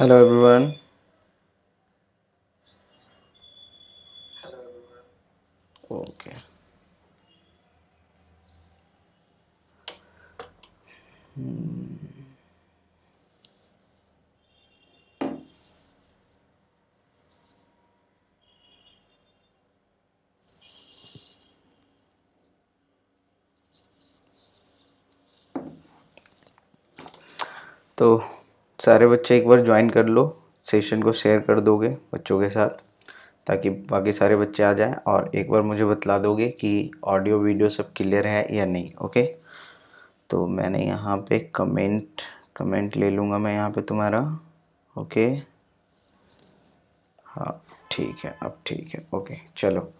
hello everyone सारे बच्चे एक बार ज्वाइन कर लो सेशन को शेयर कर दोगे बच्चों के साथ ताकि बाकी सारे बच्चे आ जाएं और एक बार मुझे बतला दोगे कि ऑडियो वीडियो सब क्लियर है या नहीं ओके तो मैंने यहाँ पे कमेंट कमेंट ले लूँगा मैं यहाँ पे तुम्हारा ओके हाँ ठीक है अब ठीक है ओके चलो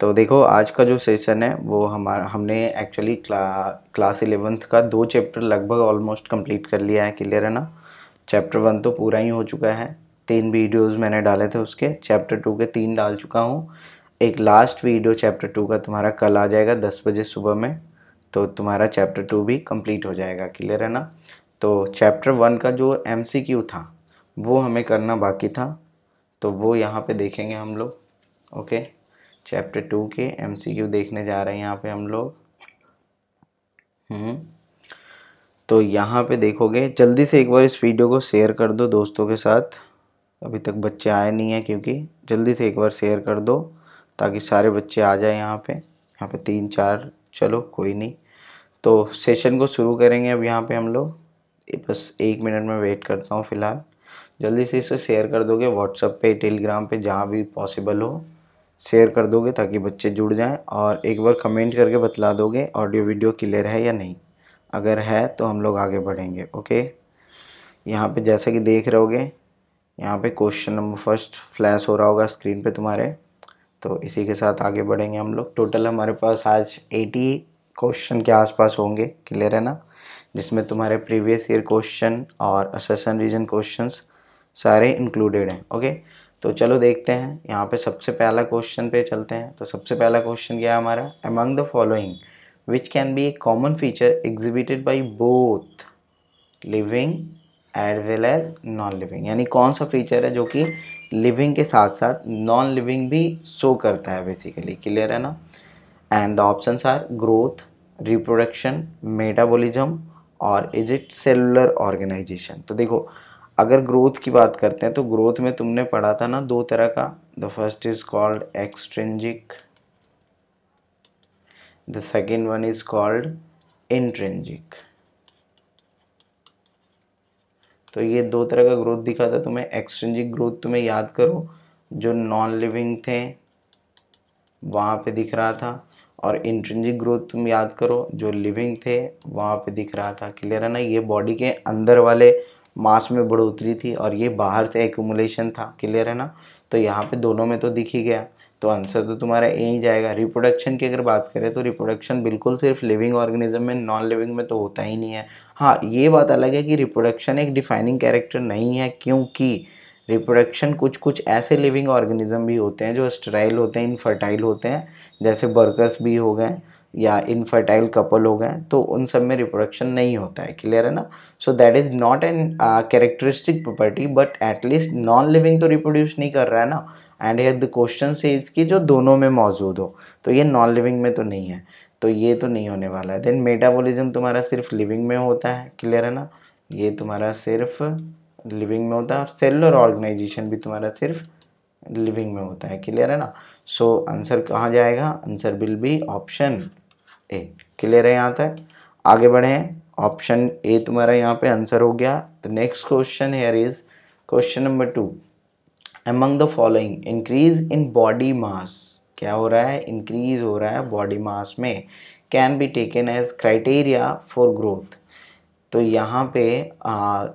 तो देखो आज का जो सेशन है वो हमारा हमने एक्चुअली क्ला क्लास इलेवेंथ का दो चैप्टर लगभग ऑलमोस्ट कंप्लीट कर लिया है क्लियर है ना चैप्टर वन तो पूरा ही हो चुका है तीन वीडियोस मैंने डाले थे उसके चैप्टर टू के तीन डाल चुका हूँ एक लास्ट वीडियो चैप्टर टू का तुम्हारा कल आ जाएगा दस बजे सुबह में तो तुम्हारा चैप्टर टू भी कंप्लीट हो जाएगा क्लियर है ना तो चैप्टर वन का जो एम था वो हमें करना बाकी था तो वो यहाँ पे देखेंगे हम लोग ओके चैप्टर टू के एम देखने जा रहे हैं यहाँ पे हम लोग हम्म तो यहाँ पे देखोगे जल्दी से एक बार इस वीडियो को शेयर कर दो दोस्तों के साथ अभी तक बच्चे आए नहीं हैं क्योंकि जल्दी से एक बार शेयर कर दो ताकि सारे बच्चे आ जाए यहाँ पे यहाँ पे तीन चार चलो कोई नहीं तो सेशन को शुरू करेंगे अब यहाँ पे हम लोग बस एक मिनट में वेट करता हूँ फ़िलहाल जल्दी से इसे शेयर कर दोगे व्हाट्सअप पे टेलीग्राम पे जहाँ भी पॉसिबल हो शेयर कर दोगे ताकि बच्चे जुड़ जाएँ और एक बार कमेंट करके बतला दोगे ऑडियो वीडियो क्लियर है या नहीं अगर है तो हम लोग आगे बढ़ेंगे ओके यहाँ पे जैसा कि देख रहे होगे यहाँ पे क्वेश्चन नंबर फर्स्ट फ्लैश हो रहा होगा स्क्रीन पे तुम्हारे तो इसी के साथ आगे बढ़ेंगे हम लोग टोटल हमारे पास आज एटी क्वेश्चन के आसपास होंगे क्लियर है ना जिसमें तुम्हारे प्रीवियस ईयर क्वेश्चन और असेसन रीजन क्वेश्चन सारे इंक्लूडेड हैं ओके तो चलो देखते हैं यहाँ पे सबसे पहला क्वेश्चन पे चलते हैं तो सबसे पहला क्वेश्चन क्या है हमारा among the following which can be a common feature exhibited by both living as well as non living यानी कौन सा फीचर है जो कि लिविंग के साथ साथ नॉन लिविंग भी शो करता है बेसिकली क्लियर है ना and the option are growth reproduction metabolism और इज इट सेलुलर ऑर्गेनाइजेशन तो देखो अगर ग्रोथ की बात करते हैं तो ग्रोथ में तुमने पढ़ा था ना दो तरह का the first is called extrinsic the second one is called intrinsic तो ये दो तरह का ग्रोथ दिखा था तुम्हें एक्सट्रेंजिक ग्रोथ तुम्हें याद करो जो नॉन लिविंग थे वहाँ पे दिख रहा था और इंट्रेंजिक ग्रोथ तुम याद करो जो लिविंग थे वहाँ पे दिख रहा था क्लियर है ना ये बॉडी के अंदर वाले मास में बढ़ोतरी थी और ये बाहर से एक्यूमुलेशन था क्लियर है ना तो यहाँ पे दोनों में तो दिख ही गया तो आंसर तो तुम्हारा ए ही जाएगा रिप्रोडक्शन की अगर बात करें तो रिप्रोडक्शन बिल्कुल सिर्फ लिविंग ऑर्गेनिज्म में नॉन लिविंग में तो होता ही नहीं है हाँ ये बात अलग है कि रिप्रोडक्शन एक डिफाइनिंग कैरेक्टर नहीं है क्योंकि रिप्रोडक्शन कुछ कुछ ऐसे लिविंग ऑर्गेनिज्म भी होते हैं जो स्टराइल होते हैं इनफर्टाइल होते हैं जैसे बर्कर्स भी हो गए या इनफर्टाइल कपल हो गए तो उन सब में रिप्रोडक्शन नहीं होता है क्लियर है ना so that is not an characteristic property but at least non living तो रिप्रोड्यूस नहीं कर रहा है ना एंड हेयर द क्वेश्चन से इसकी जो दोनों में मौजूद हो तो ये नॉन लिविंग में तो नहीं है तो ये तो नहीं होने वाला है देन मेटाबॉलिज्म तुम्हारा सिर्फ लिविंग में होता है क्लियर है ना ये तुम्हारा सिर्फ लिविंग में होता है और सेलुलर ऑर्गेनाइजेशन भी तुम्हारा सिर्फ लिविंग में होता है क्लियर है ना सो आंसर कहाँ जाएगा answer will be option A clear है यहाँ तक आगे बढ़े ऑप्शन ए तुम्हारा यहाँ पे आंसर हो गया the next question here is question number two among the following increase in body mass क्या हो रहा है इंक्रीज हो रहा है बॉडी मास में can be taken as criteria for growth तो यहाँ पे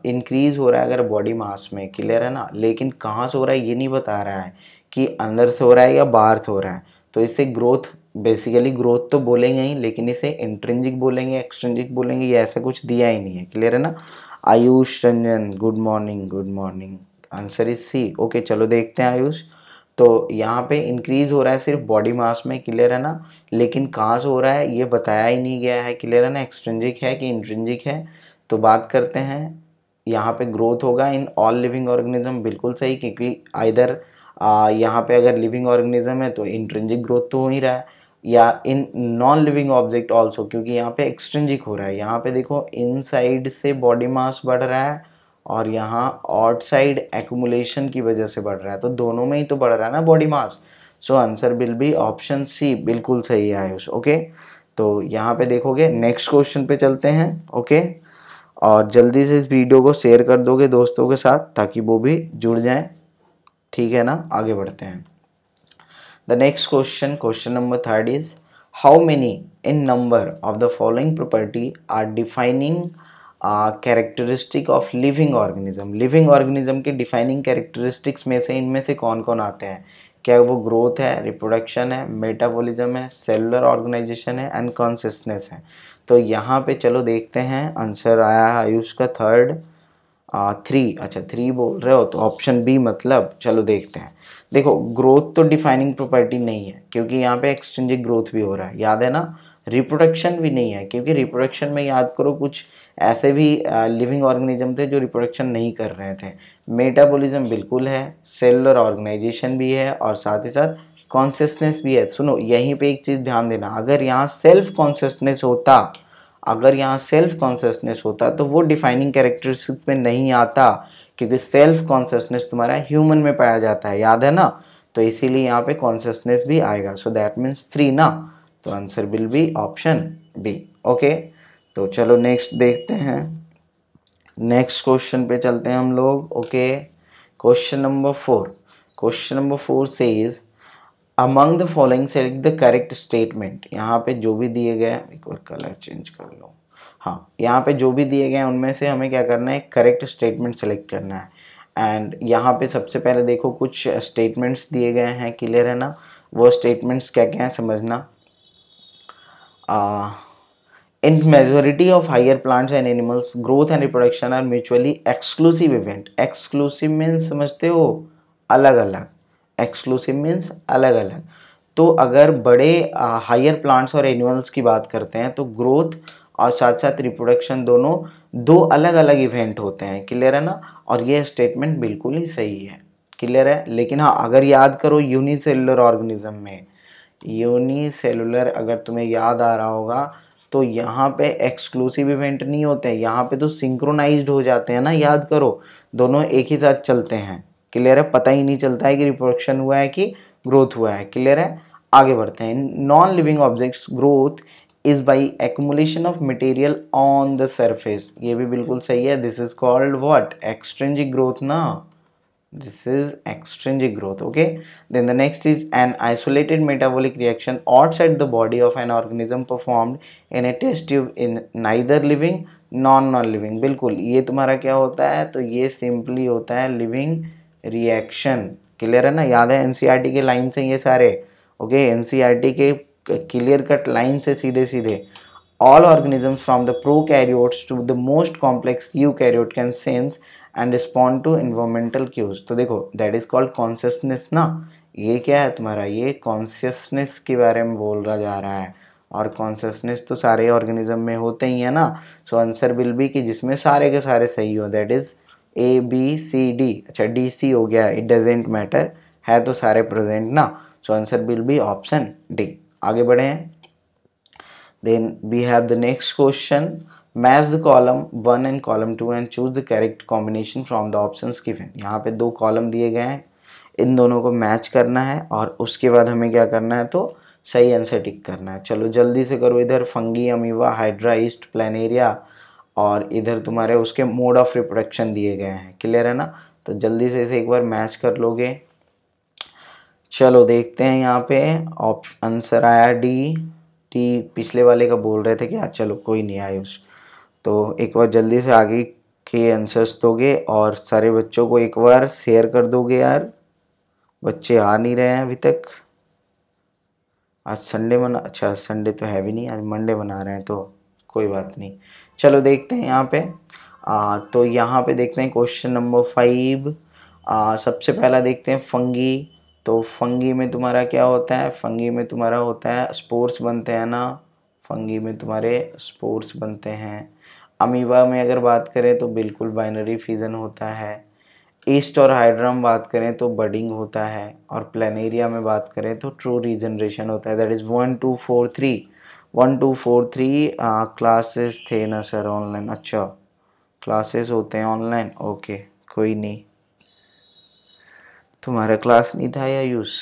इंक्रीज हो रहा है अगर बॉडी मास में क्लियर है ना लेकिन कहाँ से हो रहा है ये नहीं बता रहा है कि अंदर से हो रहा है या बाहर से हो रहा है तो इससे ग्रोथ बेसिकली ग्रोथ तो बोलेंगे ही लेकिन इसे इंट्रेंजिक बोलेंगे एक्सट्रेंजिक बोलेंगे ये ऐसा कुछ दिया ही नहीं है क्लियर है ना Ayush Ranjan good morning good morning answer is C okay चलो देखते हैं आयुष तो यहाँ पे इंक्रीज़ हो रहा है सिर्फ बॉडी मास में क्लियर है ना लेकिन कहाँ से हो रहा है ये बताया ही नहीं गया है क्लियर है ना एक्सट्रेंजिक है कि इंट्रेंजिक है तो बात करते हैं यहाँ पे ग्रोथ होगा इन ऑल लिविंग ऑर्गेनिज्म बिल्कुल सही क्योंकि आइधर यहाँ पे अगर लिविंग ऑर्गेनिज्म है तो इंट्रेंजिक ग्रोथ तो हो ही रहा है या in non living object also क्योंकि यहाँ पे एक्सट्रेंजिक हो रहा है यहाँ पे देखो इनसाइड से बॉडी मास बढ़ रहा है और यहाँ आउटसाइड एकुमुलेशन की वजह से बढ़ रहा है तो दोनों में ही तो बढ़ रहा है ना body mass so answer will be option C बिल्कुल सही है आयुष ओके तो यहाँ पे देखोगे नेक्स्ट क्वेश्चन पे चलते हैं ओके और जल्दी से इस वीडियो को शेयर कर दोगे दोस्तों के साथ ताकि वो भी जुड़ जाए ठीक है ना आगे बढ़ते हैं the next question question number third is how many in number of the following property are defining characteristic of living organism living organism के डिफाइनिंग कैरेक्टरिस्टिक्स में से इनमें से कौन कौन आते हैं क्या वो ग्रोथ है रिप्रोडक्शन है मेटाबॉलिज्म है सेलुलर ऑर्गेनाइजेशन है एंड कॉन्सियसनेस है तो यहाँ पे चलो देखते हैं आंसर आया है आयुष का थर्ड थ्री अच्छा थ्री बोल रहे हो तो ऑप्शन बी मतलब चलो देखते हैं देखो ग्रोथ तो डिफाइनिंग प्रॉपर्टी नहीं है क्योंकि यहाँ पे एक्सचेंजिंग ग्रोथ भी हो रहा है याद है ना रिप्रोडक्शन भी नहीं है क्योंकि रिप्रोडक्शन में याद करो कुछ ऐसे भी लिविंग ऑर्गेनिज्म थे जो रिप्रोडक्शन नहीं कर रहे थे मेटाबॉलिज्म बिल्कुल है सेलुलर ऑर्गेनाइजेशन भी है और साथ ही साथ कॉन्सियसनेस भी है सुनो यहीं पे एक चीज़ ध्यान देना अगर यहाँ सेल्फ कॉन्सियसनेस होता अगर यहाँ सेल्फ कॉन्सियसनेस होता तो वो डिफाइनिंग कैरेक्टरिस्टिक में नहीं आता क्योंकि सेल्फ कॉन्सियसनेस तुम्हारा ह्यूमन में पाया जाता है याद है ना तो इसीलिए यहाँ पे कॉन्शियसनेस भी आएगा सो दैट मीन्स थ्री ना तो answer will be option B okay तो चलो नेक्स्ट देखते हैं नेक्स्ट क्वेश्चन पे चलते हैं हम लोग okay question number four question number four से is among the following select the correct statement यहाँ पे जो भी दिए गए एक बार कलर चेंज कर लो हाँ यहाँ पे जो भी दिए गए हैं उनमें से हमें क्या करना है करेक्ट स्टेटमेंट सेलेक्ट करना है एंड यहाँ पे सबसे पहले देखो कुछ स्टेटमेंट्स दिए गए हैं क्लियर है ना वो स्टेटमेंट्स क्या क्या हैं समझना uh, in majority of higher plants and animals growth and reproduction are mutually exclusive event exclusive means समझते हो अलग अलग एक्सक्लूसिव मीन्स अलग अलग तो अगर बड़े हायर प्लांट्स और एनिमल्स की बात करते हैं तो ग्रोथ और साथ साथ रिप्रोडक्शन दोनों दो अलग अलग इवेंट होते हैं क्लियर है ना और ये स्टेटमेंट बिल्कुल ही सही है क्लियर है लेकिन हाँ अगर याद करो यूनिसेलुलर ऑर्गेनिज्म में यूनिसेलुलर अगर तुम्हें याद आ रहा होगा तो यहाँ पे एक्सक्लूसिव इवेंट नहीं होते हैं यहाँ पे तो सिंक्रोनाइज्ड हो जाते हैं ना याद करो दोनों एक ही साथ चलते हैं क्लियर है पता ही नहीं चलता है कि रिप्रोडक्शन हुआ है कि ग्रोथ हुआ है क्लियर है आगे बढ़ते हैं non living objects growth is by accumulation of material on the surface ये भी बिल्कुल सही है this is called what extrinsic growth ना this is extrinsic growth okay then the next is an isolated metabolic reaction outside the body of an organism performed in a test tube in neither living non non living bilkul ye tumhara kya hota hai to ye simply hota hai living reaction clear hai na yaad hai ncrt ke lines से ye sare okay ncrt ke clear cut lines se seedhe seedhe all organisms from the prokaryotes to the most complex eukaryote can sense and respond to environmental cues तो देखो that is called consciousness ना ये क्या है तुम्हारा ये consciousness के बारे में बोल रहा जा रहा है और कॉन्सियसनेस तो सारे ऑर्गेनिज्म में होते ही है ना सो आंसर विल बी कि जिसमें सारे के सारे सही हो that is A B C D अच्छा डी सी हो गया इट डजेंट मैटर है तो सारे प्रेजेंट ना so answer will be option D आगे बढ़े हैं then we have the next question match the column one and column two and choose the correct combination from the option given यहाँ पे दो कॉलम दिए गए हैं इन दोनों को मैच करना है और उसके बाद हमें क्या करना है तो सही आंसर टिक करना है चलो जल्दी से करो इधर fungi amoeba hydra yeast planaria और इधर तुम्हारे उसके मोड ऑफ रिप्रोडक्शन दिए गए हैं क्लियर है ना तो जल्दी से इसे एक बार मैच कर लोगे चलो देखते हैं यहाँ पे ऑप्शन आंसर आया डी टी पिछले वाले का बोल रहे थे क्या हाँ, चलो कोई नहीं आयुष तो एक बार जल्दी से आगे के आंसर्स दोगे और सारे बच्चों को एक बार शेयर कर दोगे यार बच्चे आ नहीं रहे हैं अभी तक आज संडे मना अच्छा संडे तो है भी नहीं आज मंडे बना रहे हैं तो कोई बात नहीं चलो देखते हैं यहाँ पे आ, तो यहाँ पे देखते हैं क्वेश्चन नंबर फाइव सबसे पहला देखते हैं फंगी तो फंगी में तुम्हारा क्या होता है फंगी में तुम्हारा होता है स्पोर्ट्स बनते हैं ना फंगी में तुम्हारे स्पोर्ट्स बनते हैं अमीबा में अगर बात करें तो बिल्कुल बाइनरी फ्यूज़न होता है ईस्ट और हाइड्राम बात करें तो बडिंग होता है और प्लानेरिया में बात करें तो ट्रू रीजनरेशन होता है that is one two four three one two four three classes थे ना सर ऑनलाइन अच्छा क्लासेस होते हैं ऑनलाइन ओके कोई नहीं तुम्हारा क्लास नहीं था या यूज़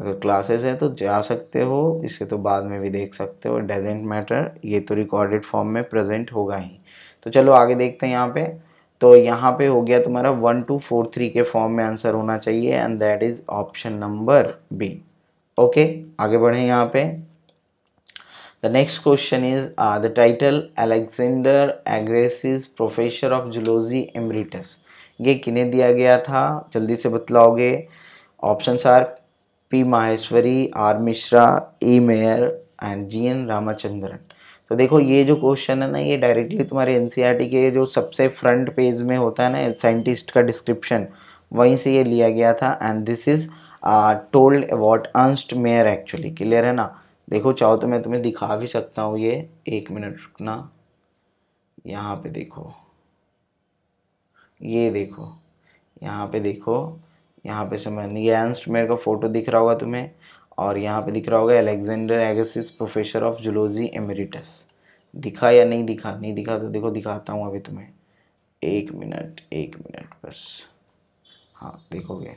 अगर क्लासेस है तो जा सकते हो इसे तो बाद में भी देख सकते हो डजेंट मैटर ये तो रिकॉर्डेड फॉर्म में प्रेजेंट होगा ही तो चलो आगे देखते हैं यहाँ पे तो यहाँ पे हो गया तुम्हारा वन टू फोर थ्री के फॉर्म में आंसर होना चाहिए and that is option number B okay आगे बढ़े यहाँ पे the next question is the title title Alexander professor of zoology emeritus ये किन्हें दिया गया था जल्दी से बतलाओगे option are P Maheshwari R Mishra E Mayr and G N Ramachandran तो देखो ये जो क्वेश्चन है ना ये डायरेक्टली तुम्हारे एन e के जो सबसे फ्रंट पेज में होता है ना साइंटिस्ट का डिस्क्रिप्शन वहीं से ये लिया गया था and this is told about Ernst Mayr actually clear है ना देखो चाहो तो मैं तुम्हें दिखा भी सकता हूँ ये एक मिनट रुकना यहाँ पे देखो ये देखो यहाँ पे देखो यहाँ पे समझ ये एंस्ट मेयर का फ़ोटो दिख रहा होगा तुम्हें और यहाँ पे दिख रहा होगा Alexander Agassiz professor of zoology emeritus दिखा या नहीं दिखा नहीं दिखा तो देखो दिखाता हूँ अभी तुम्हें एक मिनट एक मिनट बस हाँ देखोगे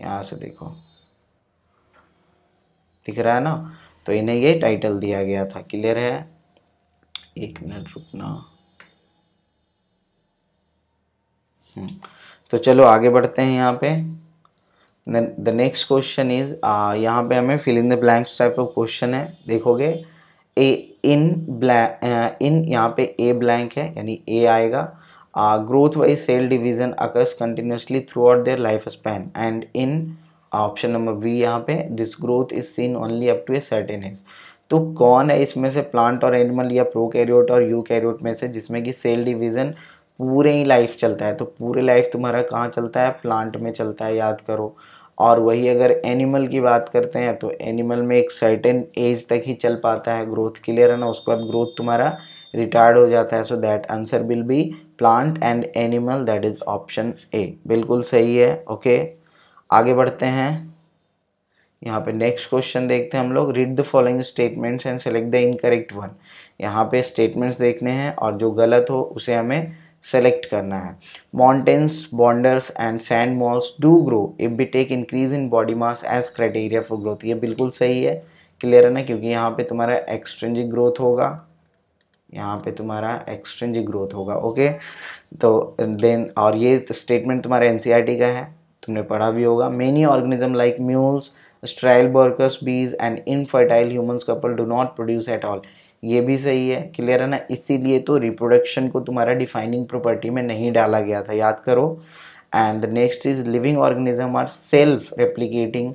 यहाँ से देखो दिख रहा है ना तो इन्हें ये टाइटल दिया गया था क्लियर है एक मिनट रुकना हम्म, तो चलो आगे बढ़ते हैं यहाँ पे then the next question is यहाँ पे हमें fill in the blanks type of question है देखोगे ए इन ब्लैंक इन यहाँ पे ए ब्लैंक है यानी ए आएगा growth wise cell division occurs continuously throughout their life span and in option number B यहाँ पे this growth is seen only up to a certain age तो कौन है इसमें से प्लांट और एनिमल या प्रो कैरियोट और यू कैरियोट में से जिसमें कि सेल डिवीज़न पूरे ही लाइफ चलता है तो पूरे लाइफ तुम्हारा कहाँ चलता है प्लांट में चलता है याद करो और वही अगर एनिमल की बात करते हैं तो एनिमल में एक सर्टेन एज तक ही चल पाता है ग्रोथ क्लियर है ना उसके बाद ग्रोथ तुम्हारा रिटायर्ड हो जाता है so that answer will be plant and animal that is option A बिल्कुल सही है ओके okay? आगे बढ़ते हैं यहाँ पे नेक्स्ट क्वेश्चन देखते हैं हम लोग read the following statements and select the incorrect one यहाँ पे स्टेटमेंट्स देखने हैं और जो गलत हो उसे हमें सेलेक्ट करना है mountains boulders and sand mounds do grow if we take increase in body mass as criteria for growth ये बिल्कुल सही है क्लियर है ना क्योंकि यहाँ पे तुम्हारा एक्सट्रेंजिक ग्रोथ होगा यहाँ पे तुम्हारा एक्सट्रेंजिक ग्रोथ होगा ओके तो देन और ये स्टेटमेंट तुम्हारा एन का है तुमने पढ़ा भी होगा many organism like mules sterile workers bees and infertile humans couple do not produce at all ये भी सही है क्लियर है ना इसीलिए तो रिप्रोडक्शन को तुम्हारा डिफाइनिंग प्रॉपर्टी में नहीं डाला गया था याद करो and next is living organism are self replicating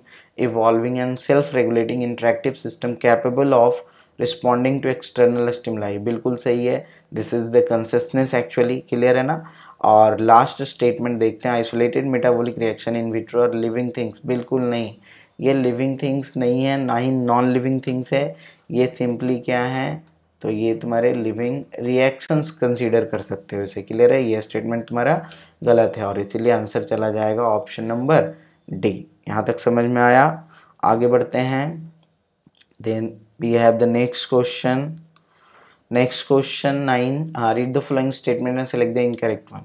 evolving and self regulating interactive system capable of responding to external stimuli बिल्कुल सही है this is the consistence actually clear है ना और लास्ट स्टेटमेंट देखते हैं isolated metabolic reaction in vitro और living things बिल्कुल नहीं ये लिविंग थिंग्स नहीं है ना ही नॉन लिविंग थिंग्स है ये सिंपली क्या है तो ये तुम्हारे लिविंग रिएक्शंस कंसीडर कर सकते हो इसे क्लियर है ये स्टेटमेंट तुम्हारा गलत है और इसीलिए आंसर चला जाएगा ऑप्शन नंबर डी यहाँ तक समझ में आया आगे बढ़ते हैं then we have the next question next question nine are read the following statement and select the incorrect one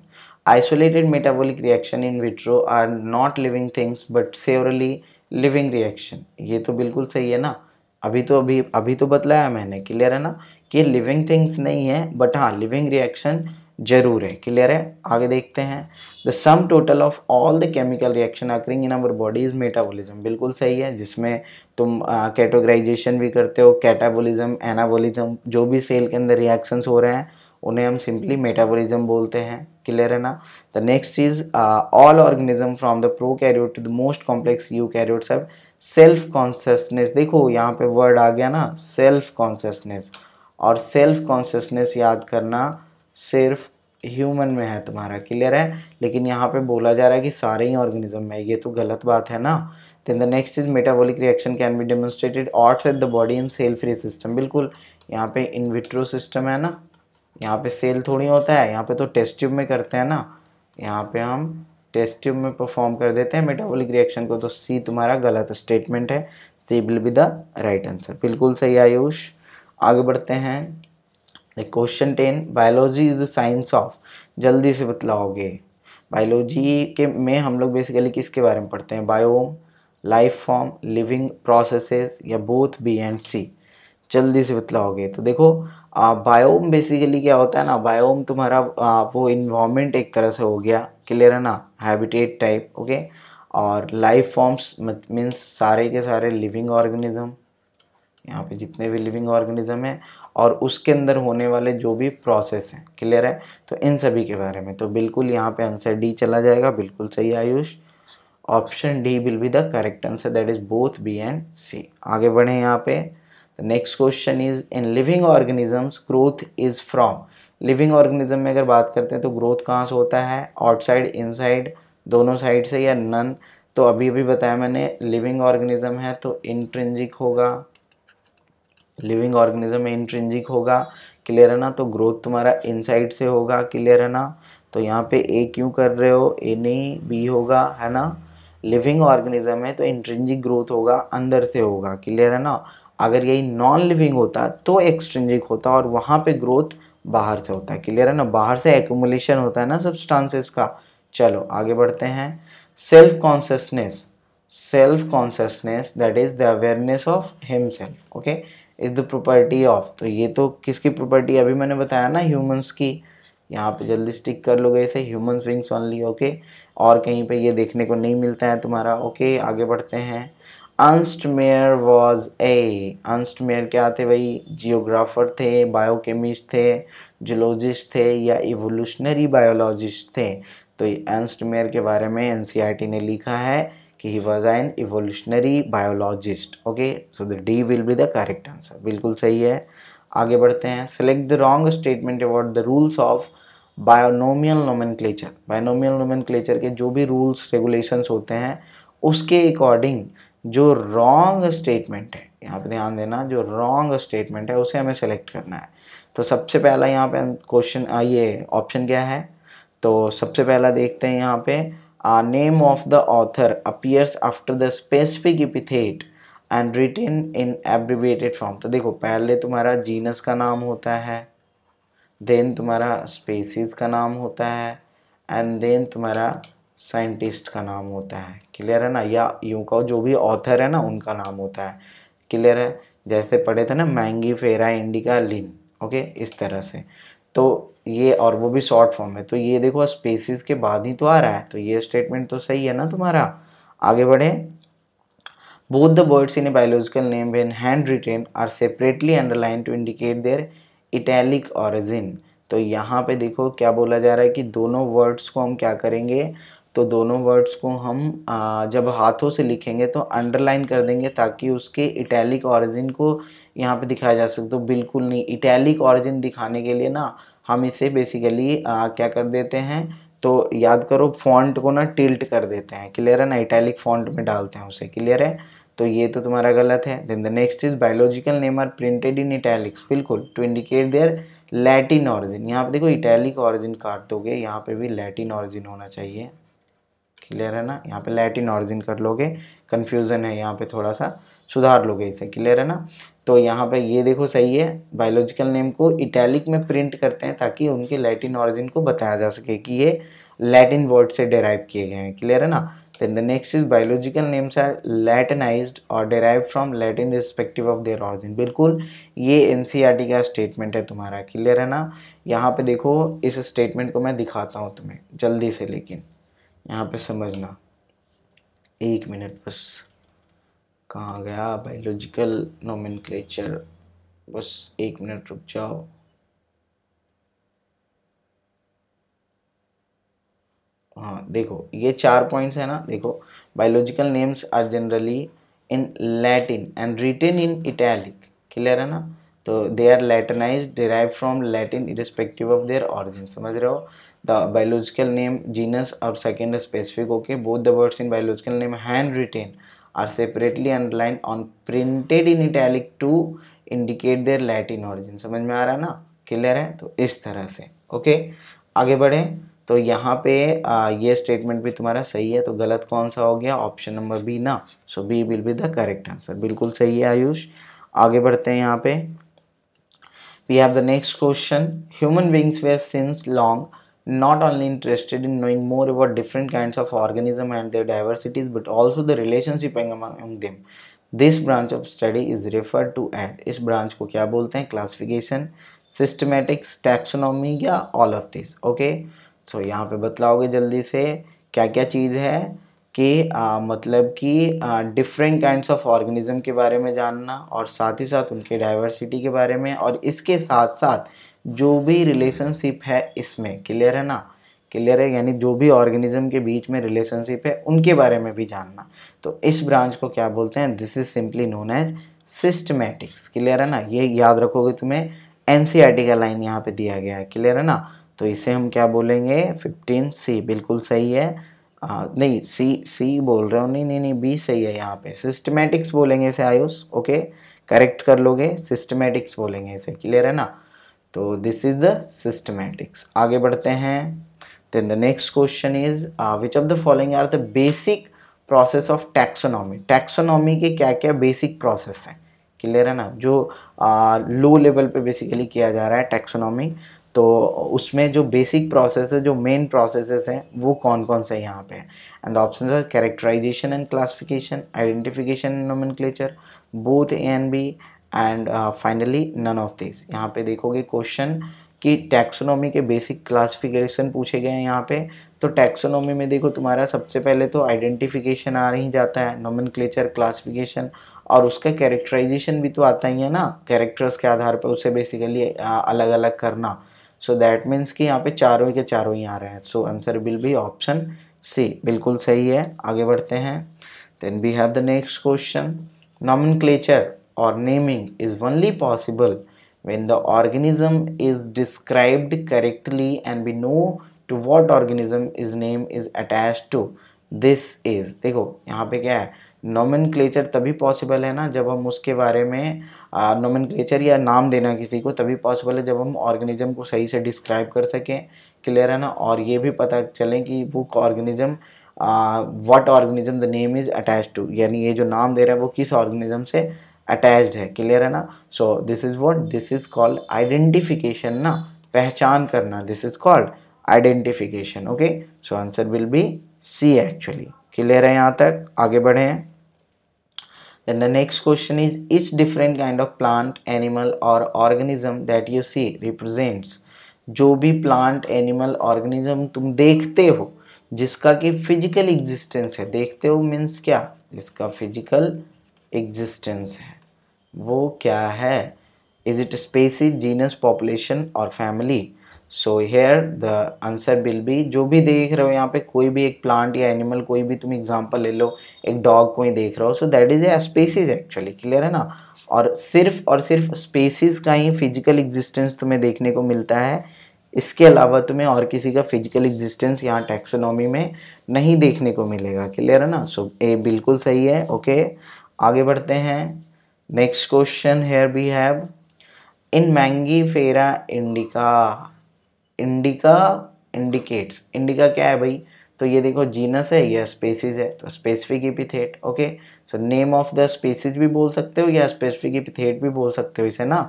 isolated metabolic reaction in vitro are not living things but surely living reaction ये तो बिल्कुल सही है ना अभी तो अभी अभी तो बतलाया मैंने क्लियर है ना कि लिविंग थिंग्स नहीं है बट हाँ लिविंग रिएक्शन जरूर है क्लियर है आगे देखते हैं the sum total of all the chemical reaction occurring in our body is metabolism बिल्कुल सही है जिसमें तुम कैटोग्राइजेशन uh, भी करते हो कैटाबोलिज्म एनाबोलिज्म जो भी सेल के अंदर रिएक्शंस हो रहे हैं उन्हें हम सिंपली मेटाबोलिज्म बोलते हैं क्लियर है ना the next is all organism from the prokaryote to the most complex eukaryotes have self consciousness देखो यहाँ पे वर्ड आ गया ना सेल्फ कॉन्शसनेस और सेल्फ कॉन्शसनेस याद करना सिर्फ ह्यूमन में है तुम्हारा क्लियर है लेकिन यहाँ पे बोला जा रहा है कि सारे ही ऑर्गेनिज्म में ये तो गलत बात है ना then the next is metabolic reaction can be demonstrated outside the body in cell free system बिल्कुल यहाँ पे इनविट्रो सिस्टम है ना यहाँ पे सेल थोड़ी होता है यहाँ पे तो टेस्ट ट्यूब में करते हैं ना यहाँ पे हम टेस्ट ट्यूब में परफॉर्म कर देते हैं मेटाबॉलिक रिएक्शन को तो सी तुम्हारा गलत स्टेटमेंट है C will be the right answer बिल्कुल सही आयुष आगे बढ़ते हैं question ten biology is the science of जल्दी से बतलाओगे बायोलॉजी के में हम लोग बेसिकली किसके बारे में पढ़ते हैं biome life form living processes या बोथ बी एंड सी जल्दी से बतलाओगे तो देखो बायोम बेसिकली क्या होता है ना बायोम तुम्हारा आ, वो इन्वामेंट एक तरह से हो गया क्लियर है ना हैबिटेट टाइप ओके और लाइफ फॉर्म्स मीन्स सारे के सारे लिविंग ऑर्गेनिज्म यहाँ पे जितने भी लिविंग ऑर्गेनिज्म हैं और उसके अंदर होने वाले जो भी प्रोसेस हैं क्लियर है तो इन सभी के बारे में तो बिल्कुल यहाँ पे आंसर डी चला जाएगा बिल्कुल सही Ayush option D will be the correct answer that is both B and C आगे बढ़े यहाँ पे next question is in living organisms growth is from living organism में अगर बात करते हैं तो ग्रोथ कहाँ से होता है आउटसाइड इनसाइड दोनों साइड से या नन तो अभी अभी बताया मैंने लिविंग ऑर्गेनिज्म है तो इंट्रेंजिक होगा लिविंग ऑर्गेनिज्म में इंट्रेंजिक होगा क्लियर है ना तो ग्रोथ तुम्हारा इनसाइड से होगा क्लियर है ना तो यहाँ पे ए क्यों कर रहे हो ए नहीं बी होगा है ना लिविंग ऑर्गेनिज्म है तो इंट्रेंजिक ग्रोथ होगा अंदर से होगा क्लियर है ना अगर यही नॉन लिविंग होता तो एक्सट्रेंजिक होता और वहाँ पे ग्रोथ बाहर से होता है क्लियर है ना बाहर से एकुमुलेशन होता है ना सब्सटेंसेस का चलो आगे बढ़ते हैं self consciousness self consciousness that is the awareness of himself okay is the property of तो ये तो किसकी प्रॉपर्टी अभी मैंने बताया ना ह्यूमंस की यहाँ पे जल्दी स्टिक कर लोगे इसे ह्यूमन विंग्स ऑनली ओके और कहीं पे ये देखने को नहीं मिलता है तुम्हारा ओके okay, आगे बढ़ते हैं अंस्टमेयर वॉज ए अंस्टमेयर क्या थे भाई जियोग्राफर थे बायोकेमिस्ट थे जोलॉजिस्ट थे या इवोल्यूशनरी बायोलॉजिस्ट थे तो ये अंस्टमेयर के बारे में टी e ने लिखा है कि he was an evolutionary biologist okay so the D will be the correct answer बिल्कुल सही है आगे बढ़ते हैं select the wrong statement about the rules of binomial nomenclature binomial nomenclature के जो भी रूल्स रेगुलेशंस होते हैं उसके अकॉर्डिंग जो रॉन्ग स्टेटमेंट है यहाँ पे ध्यान देना जो रॉन्ग स्टेटमेंट है उसे हमें सेलेक्ट करना है तो सबसे पहला यहाँ पे क्वेश्चन ये ऑप्शन क्या है तो सबसे पहला देखते हैं यहाँ पे name of the author appears after the specific epithet and written in abbreviated form तो देखो पहले तुम्हारा जीनस का नाम होता है देन तुम्हारा स्पेसिस का नाम होता है एंड देन तुम्हारा साइंटिस्ट का नाम होता है क्लियर है ना या यू कहो जो भी ऑथर है ना उनका नाम होता है क्लियर है जैसे पढ़े थे ना मैंगी फेरा इंडिका लिन ओके इस तरह से तो ये और वो भी शॉर्ट फॉर्म है तो ये देखो स्पेसिस के बाद ही तो आ रहा है तो ये स्टेटमेंट तो सही है ना तुम्हारा आगे बढ़े both the words in biological name when handwritten are separately underlined to indicate their italic origin तो यहाँ पे देखो क्या बोला जा रहा है कि दोनों वर्ड्स को हम क्या करेंगे तो दोनों वर्ड्स को हम जब हाथों से लिखेंगे तो अंडरलाइन कर देंगे ताकि उसके इटैलिक ऑरिजिन को यहाँ पे दिखाया जा सके तो बिल्कुल नहीं इटैलिक ऑरिजिन दिखाने के लिए ना हम इसे बेसिकली क्या कर देते हैं तो याद करो फॉन्ट को ना टिल्ट कर देते हैं क्लियर है ना इटैलिक फॉन्ट में डालते हैं उसे क्लियर है तो ये तो तुम्हारा गलत है then the next is biological name are printed in italics बिल्कुल to indicate their Latin origin यहाँ पे देखो इटैलिक ऑरिजिन काट दोगे यहाँ पे भी लैटिन ऑरिजिन होना चाहिए क्लियर है ना यहाँ पे लैटिन ऑरिजिन कर लोगे कन्फ्यूज़न है यहाँ पे थोड़ा सा सुधार लोगे इसे क्लियर है ना तो यहाँ पे ये देखो सही है बायोलॉजिकल नेम को इटैलिक में प्रिंट करते हैं ताकि उनके लैटिन ऑरिजिन को बताया जा सके कि ये लैटिन वर्ड से डेराइव किए गए हैं क्लियर है ना then the next is biological names are latinize और derive from Latin respective of their origin बिल्कुल ये एन e का स्टेटमेंट है तुम्हारा क्लियर है ना यहाँ पे देखो इस स्टेटमेंट को मैं दिखाता हूँ तुम्हें जल्दी से लेकिन यहाँ पे समझना एक मिनट बस कहाँ गया बायोलॉजिकल नोमेनक्लेचर बस एक मिनट रुक जाओ हाँ देखो ये चार पॉइंट्स है ना देखो biological names are generally in Latin and written in italic clear है ना तो they are latinize derive from Latin irrespective of their origin समझ रहे हो द बायोलॉजिकल नेम जीनस और second specific okay both the words in biological name handwritten are separately underline on printed in italic to indicate their Latin origin समझ में आ रहा है ना clear है तो इस तरह से ओके okay? आगे बढ़ें तो यहाँ पे आ, ये स्टेटमेंट भी तुम्हारा सही है तो गलत कौन सा हो गया ऑप्शन नंबर बी ना so B will be the correct answer बिल्कुल सही है आयुष आगे बढ़ते हैं यहाँ पे We have the next question. Human beings were since long not only interested in knowing more about different kinds of organism and their diversities but also the relationship among them. This branch of study is referred to as इस branch को क्या बोलते हैं classification, systematics, taxonomy या all of these. Okay? So यहाँ पे बतलाओगे जल्दी से क्या क्या चीज़ है कि आ, मतलब कि डिफरेंट काइंड्स ऑफ ऑर्गेनिज्म के बारे में जानना और साथ ही साथ उनके डाइवर्सिटी के बारे में और इसके साथ साथ जो भी रिलेशनशिप है इसमें क्लियर है ना क्लियर है यानी जो भी ऑर्गेनिज्म के बीच में रिलेशनशिप है उनके बारे में भी जानना तो इस ब्रांच को क्या बोलते हैं this is simply known as systematics clear है ना ये याद रखोगे तुम्हें एन e का लाइन यहाँ पे दिया गया है क्लियर है ना तो इसे हम क्या बोलेंगे फिफ्टीन सी बिल्कुल सही है आ, हाँ, नहीं सी सी बोल रहे हो नहीं नहीं नहीं बी सही है यहाँ पे सिस्टमेटिक्स बोलेंगे इसे आयुष ओके करेक्ट कर लोगे सिस्टमेटिक्स बोलेंगे इसे क्लियर है ना तो दिस इज द सिस्टमेटिक्स आगे बढ़ते हैं then the next question is which of the following are the basic process of taxonomy taxonomy के क्या क्या बेसिक प्रोसेस हैं क्लियर है ना जो लो uh, लेवल पे बेसिकली किया जा रहा है टैक्सोनॉमी तो उसमें जो बेसिक प्रोसेस जो मेन प्रोसेसेस हैं वो कौन कौन से यहाँ पे हैं and option are characterization and classification identification nomenclature both A and B and finally none of this यहाँ पे देखोगे क्वेश्चन कि टैक्सोनॉमी के बेसिक क्लासिफिकेशन पूछे गए हैं यहाँ पे तो टैक्सोनॉमी में देखो तुम्हारा सबसे पहले तो आइडेंटिफिकेशन आ ही जाता है नोमन क्लासिफिकेशन और उसका कैरेक्टराइजेशन भी तो आता ही है ना कैरेक्टर्स के आधार पर उसे बेसिकली अलग अलग करना सो दैट मीन्स कि यहाँ पे चारों के चारों ही आ रहे हैं so answer will be option C बिल्कुल सही है आगे बढ़ते हैं then we have the next question nomenclature और naming is only possible when the organism is described correctly and we know to what organism is name is attached to this is देखो यहाँ पे क्या है नॉमिन clutcher तभी possible है ना जब हम उसके बारे में क्लेचर या नाम देना किसी को तभी पॉसिबल है जब हम ऑर्गेनिज्म को सही से डिस्क्राइब कर सकें क्लियर है ना और ये भी पता चलें कि वो organism what organism the name is attach to यानी ये जो नाम दे रहा है वो किस ऑर्गेनिज्म से अटैच्ड है क्लियर है ना so this is what this is called identification ना पहचान करना this is called identification okay so answer will be C actually clear है यहाँ तक आगे बढ़े हैं then the next question is each different kind of plant animal or organism that you see represents जो भी प्लांट एनिमल ऑर्गेनिज्म तुम देखते हो जिसका कि फिजिकल एग्जिस्टेंस है देखते हो मीन्स क्या जिसका फिजिकल एग्जिस्टेंस है वो क्या है is it species genus population और family so here the answer will be जो भी देख रहे हो यहाँ पे कोई भी एक प्लांट या एनिमल कोई भी तुम एग्जांपल ले लो एक डॉग को ही देख रहे हो so that is a species actually clear है ना और सिर्फ और सिर्फ स्पेसीज का ही फिजिकल एग्जिस्टेंस तुम्हें देखने को मिलता है इसके अलावा तुम्हें और किसी का फिजिकल एग्जिस्टेंस यहाँ टेक्सोनॉमी में नहीं देखने को मिलेगा क्लियर है ना सो so, ये बिल्कुल सही है ओके okay? आगे बढ़ते हैं next question here we have in Mangifera indica indica indicates indica क्या है भाई तो ये देखो जीनस है या स्पेसिस है तो specific epithet okay so name of the species भी बोल सकते हो या स्पेसिफिक इपिथेट भी बोल सकते हो इसे ना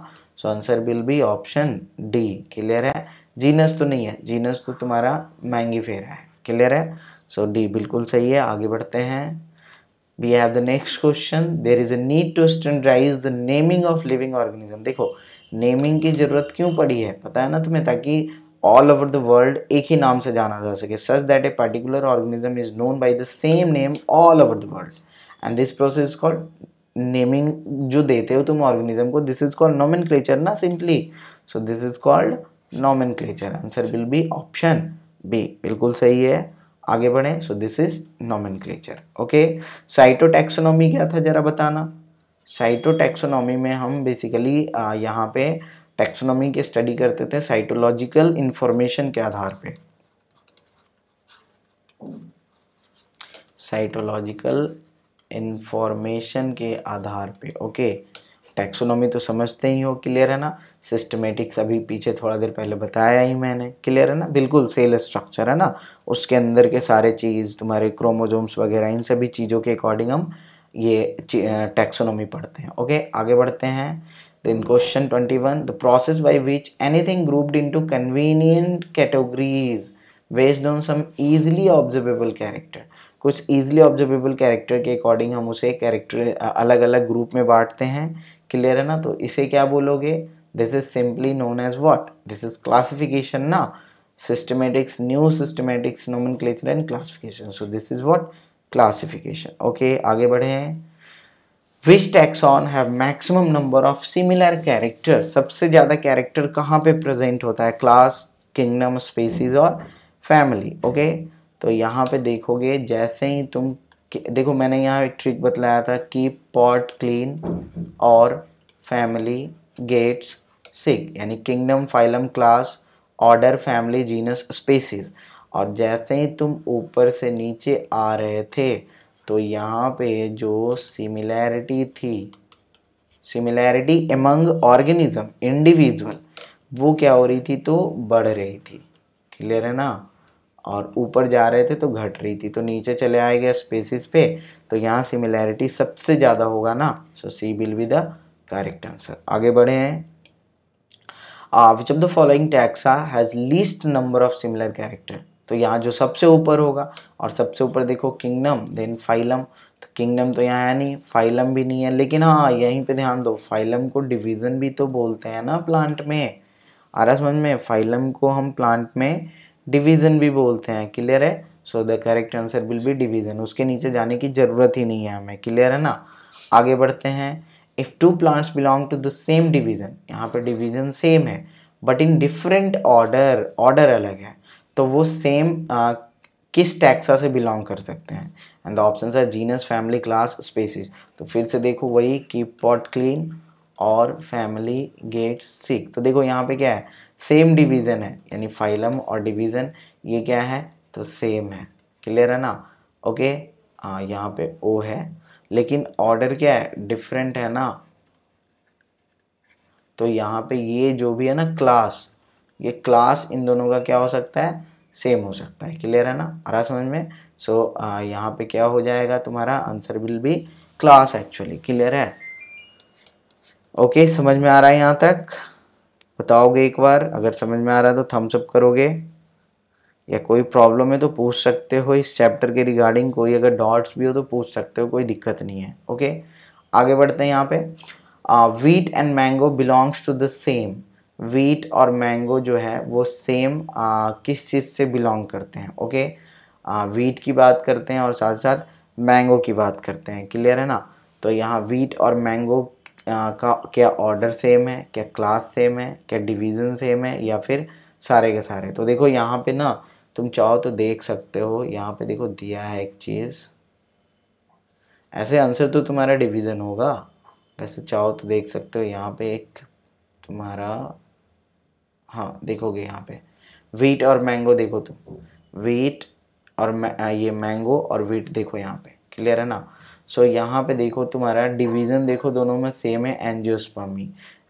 so answer will be option D clear है जीनस तो नहीं है जीनस तो तुम्हारा मैंगी फेरा है क्लियर है सो डी बिल्कुल सही है आगे बढ़ते हैं we have the next question there is a need to standardize the naming of living organism देखो नेमिंग की ज़रूरत क्यों पड़ी है पता है ना तुम्हें ताकि ऑल ओवर द वर्ल्ड एक ही नाम से जाना जा सके such that a particular organism is known by the same name all over the world and this process called naming जो देते हो तुम ऑर्गेनिज्म को दिस इज कॉल्ड क्लेचर ना simply so this is called nomenclature answer will be option B बिल्कुल सही है आगे बढ़े so this is nomenclature okay cytotaxonomy क्या था जरा बताना साइटोटेक्सोनॉमी में हम बेसिकली यहाँ पे टेक्सोनॉमी के स्टडी करते थे साइटोलॉजिकल इंफॉर्मेशन के आधार पे साइटोलॉजिकल इंफॉर्मेशन के आधार पे ओके टेक्सोनॉमी तो समझते ही हो क्लियर है ना सिस्टमेटिक्स अभी पीछे थोड़ा देर पहले बताया ही मैंने क्लियर है ना बिल्कुल सेल स्ट्रक्चर है ना उसके अंदर के सारे चीज़ तुम्हारे क्रोमोजोम्स वगैरह इन सभी चीज़ों के अकॉर्डिंग हम ये टैक्सोनॉमी पढ़ते हैं ओके आगे बढ़ते हैं Then question 21, the process by which anything grouped into convenient categories based on some easily observable character. कुछ easily observable character के according हम उसे character अलग अलग group में बांटते हैं क्लियर है ना तो इसे क्या बोलोगे this is simply known as what this is classification ना systematics new systematics nomenclature and classification so this is what classification okay आगे बढ़े हैं which taxon have maximum number of similar character सबसे ज़्यादा कैरेक्टर कहाँ पे प्रेजेंट होता है क्लास किंगडम स्पेसीज और फैमिली ओके तो यहाँ पे देखोगे जैसे ही तुम देखो मैंने यहाँ एक ट्रिक बतलाया था कीप पॉट क्लीन और फैमिली गेट्स सिक यानी kingdom phylum class order family genus species और जैसे ही तुम ऊपर से नीचे आ रहे थे तो यहाँ पे जो सिमिलैरिटी थी सिमिलैरिटी एमंग ऑर्गेनिज्म इंडिविजुअल वो क्या हो रही थी तो बढ़ रही थी क्लियर है ना और ऊपर जा रहे थे तो घट रही थी तो नीचे चले आएगा स्पेसिस पे तो यहाँ सिमिलैरिटी सबसे ज़्यादा होगा ना so C will be the correct answer आगे बढ़े हैं which of the following taxa has least number of similar character तो यहाँ जो सबसे ऊपर होगा और सबसे ऊपर देखो किंगडम देन फाइलम तो किंगडम तो यहाँ है नहीं फाइलम भी नहीं है लेकिन हाँ यहीं पे ध्यान दो फाइलम को डिवीज़न भी तो बोलते हैं ना प्लांट में आ रहा समझ में फाइलम को हम प्लांट में डिवीज़न भी बोलते हैं क्लियर है so the correct answer will be division उसके नीचे जाने की ज़रूरत ही नहीं है हमें क्लियर है ना आगे बढ़ते हैं if two plants belong to the same division यहाँ पर डिवीज़न सेम है but in different order order अलग है तो वो सेम किस टैक्सा से बिलोंग कर सकते हैं एंड द ऑप्शन है जीनस फैमिली क्लास स्पेसिस तो फिर से देखो वही कीप पॉट क्लीन और फैमिली गेट सिक तो देखो यहाँ पे क्या है सेम डिवीज़न है यानी फाइलम और डिवीज़न ये क्या है तो सेम है क्लियर है ना ओके okay, यहाँ पे ओ है लेकिन ऑर्डर क्या है डिफरेंट है ना तो यहाँ पे ये जो भी है ना क्लास ये क्लास इन दोनों का क्या हो सकता है सेम हो सकता है क्लियर है ना आ रहा समझ में सो so, यहाँ पे क्या हो जाएगा तुम्हारा answer will be class actually clear है ओके okay, समझ में आ रहा है यहाँ तक बताओगे एक बार अगर समझ में आ रहा है तो थम्स अप करोगे या कोई प्रॉब्लम है तो पूछ सकते हो इस चैप्टर के रिगार्डिंग कोई अगर डॉट्स भी हो तो पूछ सकते हो कोई दिक्कत नहीं है ओके okay? आगे बढ़ते हैं यहाँ पे wheat and mango belongs to the same wheat और मैंगो जो है वो सेम आ, किस चीज़ से बिलोंग करते हैं ओके आ, वीट की बात करते हैं और साथ साथ मैंगो की बात करते हैं क्लियर है ना तो यहाँ वीट और मैंगो का क्या ऑर्डर सेम है क्या क्लास सेम है क्या डिवीज़न सेम है या फिर सारे के सारे तो देखो यहाँ पे ना तुम चाहो तो देख सकते हो यहाँ पे देखो दिया है एक चीज़ ऐसे आंसर तो तुम्हारा डिवीज़न होगा वैसे चाहो तो देख सकते हो यहाँ पे एक तुम्हारा हाँ देखोगे यहाँ पे वीट और मैंगो देखो तुम वीट और ये मैंगो और वीट देखो यहाँ पे क्लियर है ना सो so, यहाँ पे देखो तुम्हारा डिवीज़न देखो दोनों में सेम है एनजियोस्पर्मी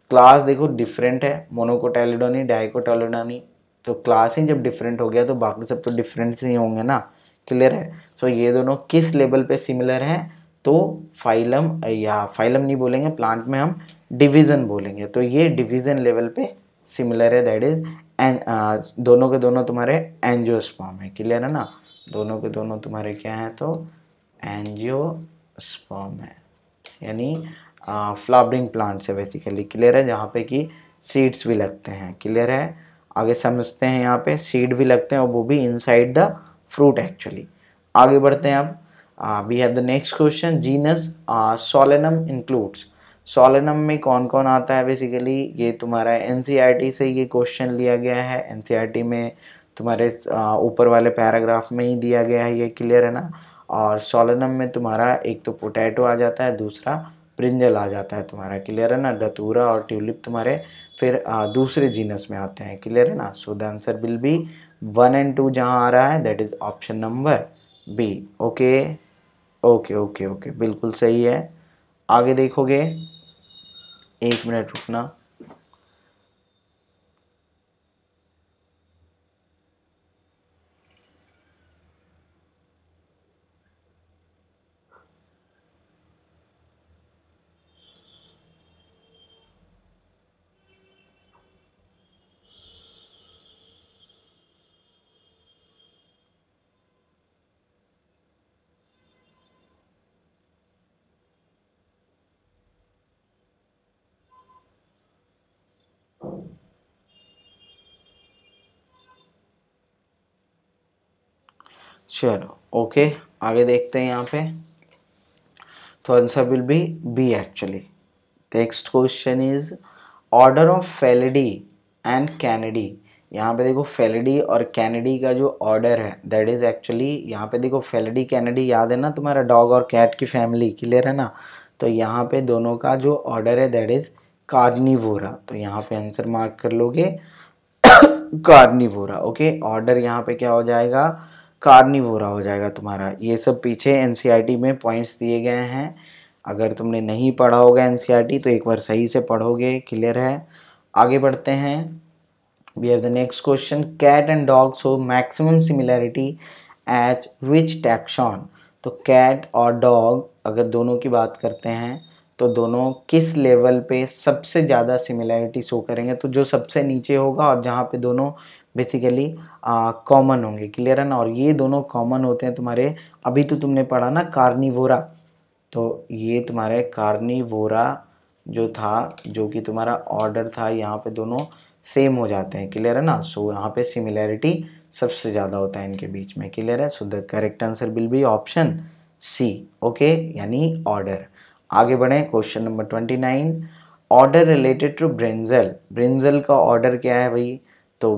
क्लास देखो डिफरेंट है मोनोकोटेलिडोनी डाइकोटेलिडोनी तो क्लास ही जब डिफरेंट हो गया तो बाकी सब तो डिफरेंट ही होंगे ना क्लियर है सो so, ये दोनों किस लेवल पे सिमिलर हैं तो फाइलम या फाइलम नहीं बोलेंगे प्लांट में हम डिवीज़न बोलेंगे तो ये डिवीज़न लेवल पे सिमिलर है दैट इज एन दोनों के दोनों तुम्हारे एनजियो स्पॉम है क्लियर है ना दोनों के दोनों तुम्हारे क्या हैं तो एनजियो स्पॉम है यानी फ्लावरिंग प्लांट्स है बेसिकली क्लियर है जहाँ पे कि सीड्स भी लगते हैं क्लियर है आगे समझते हैं यहाँ पे सीड भी लगते हैं और वो भी इनसाइड द फ्रूट एक्चुअली आगे बढ़ते हैं अब we have the next question genus solanum includes solanum में कौन कौन आता है बेसिकली ये तुम्हारा एन e से ये क्वेश्चन लिया गया है एन e में तुम्हारे ऊपर वाले पैराग्राफ में ही दिया गया है ये क्लियर है ना और सोलिनम में तुम्हारा एक तो पोटैटो आ जाता है दूसरा प्रिंजल आ जाता है तुम्हारा क्लियर है ना डतूरा और ट्यूलिप तुम्हारे फिर आ, दूसरे जीनस में आते हैं क्लियर है ना so the answer will be one and two जहाँ आ रहा है that is option number B okay okay okay okay बिल्कुल सही है आगे देखोगे एक मिनट रुकना चलो ओके आगे देखते हैं यहाँ पे तो answer will be B actually next question is order of Felidae and Canidae यहाँ पे देखो फेलेडी और कैनेडी का जो ऑर्डर है दैट इज़ एक्चुअली यहाँ पे देखो फेलेडी कैनेडी याद है ना तुम्हारा डॉग और कैट की फैमिली क्लियर है ना तो यहाँ पे दोनों का जो ऑर्डर है दैट इज़ कार्निवोरा तो यहाँ पे आंसर मार्क कर लोगे कार्निवोरा ओके ऑर्डर यहाँ पे क्या हो जाएगा कार्निवोरा हो जाएगा तुम्हारा ये सब पीछे एन e में पॉइंट्स दिए गए हैं अगर तुमने नहीं पढ़ा होगा एन e तो एक बार सही से पढ़ोगे क्लियर है आगे बढ़ते हैं we have the next question cat and dog so maximum similarity each which taxon तो कैट और डॉग अगर दोनों की बात करते हैं तो दोनों किस लेवल पे सबसे ज़्यादा सिमिलैरिटी शो करेंगे तो जो सबसे नीचे होगा और जहाँ पे दोनों बेसिकली कॉमन होंगे क्लियर है ना और ये दोनों कॉमन होते हैं तुम्हारे अभी तो तुमने पढ़ा ना कार्निवोरा तो ये तुम्हारे कार्निवोरा जो था जो कि तुम्हारा ऑर्डर था यहाँ पे दोनों सेम हो जाते हैं क्लियर है ना सो so, यहाँ पे सिमिलैरिटी सबसे ज़्यादा होता है इनके बीच में क्लियर है so the correct answer will be option C okay यानी ऑर्डर आगे बढ़ें question number twenty nine order related to brinjal brinjal का ऑर्डर क्या है भाई तो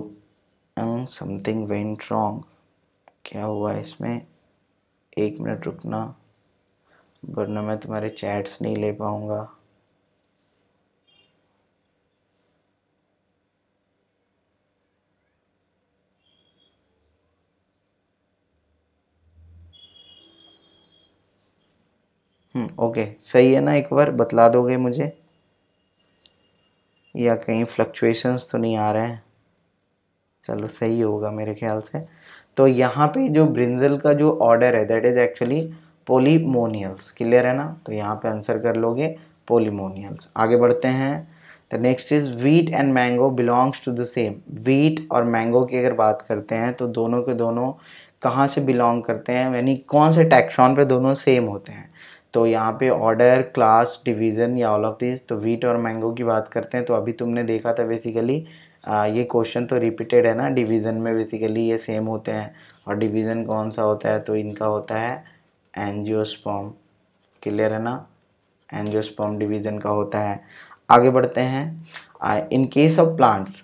समथिंग वेंट रॉन्ग क्या हुआ इसमें एक मिनट रुकना वरना मैं तुम्हारे चैट्स नहीं ले पाऊँगा ओके हम्म, सही है ना एक बार बतला दोगे मुझे या कहीं फ्लक्चुएशंस तो नहीं आ रहे हैं चलो सही होगा मेरे ख्याल से तो यहाँ पे जो ब्रिंजल का जो ऑर्डर है that is actually Polemoniales clear है ना तो यहाँ पे आंसर कर लोगे पोलीमोनियल्स आगे बढ़ते हैं the next is wheat and mango belongs to the same wheat और मैंगो की अगर बात करते हैं तो दोनों के दोनों कहाँ से बिलोंग करते हैं यानी कौन से टैक्सॉन पे दोनों सेम होते हैं तो यहाँ पे ऑर्डर क्लास डिवीज़न या ऑल ऑफ दिस तो वीट और मैंगो की बात करते हैं तो अभी तुमने देखा था बेसिकली आ, ये क्वेश्चन तो रिपीटेड है ना डिवीज़न में बेसिकली ये सेम होते हैं और डिवीज़न कौन सा होता है तो इनका होता है एनजियोस्पॉम क्लियर है ना एनजियोस्पॉम डिवीज़न का होता है आगे बढ़ते हैं in case of plants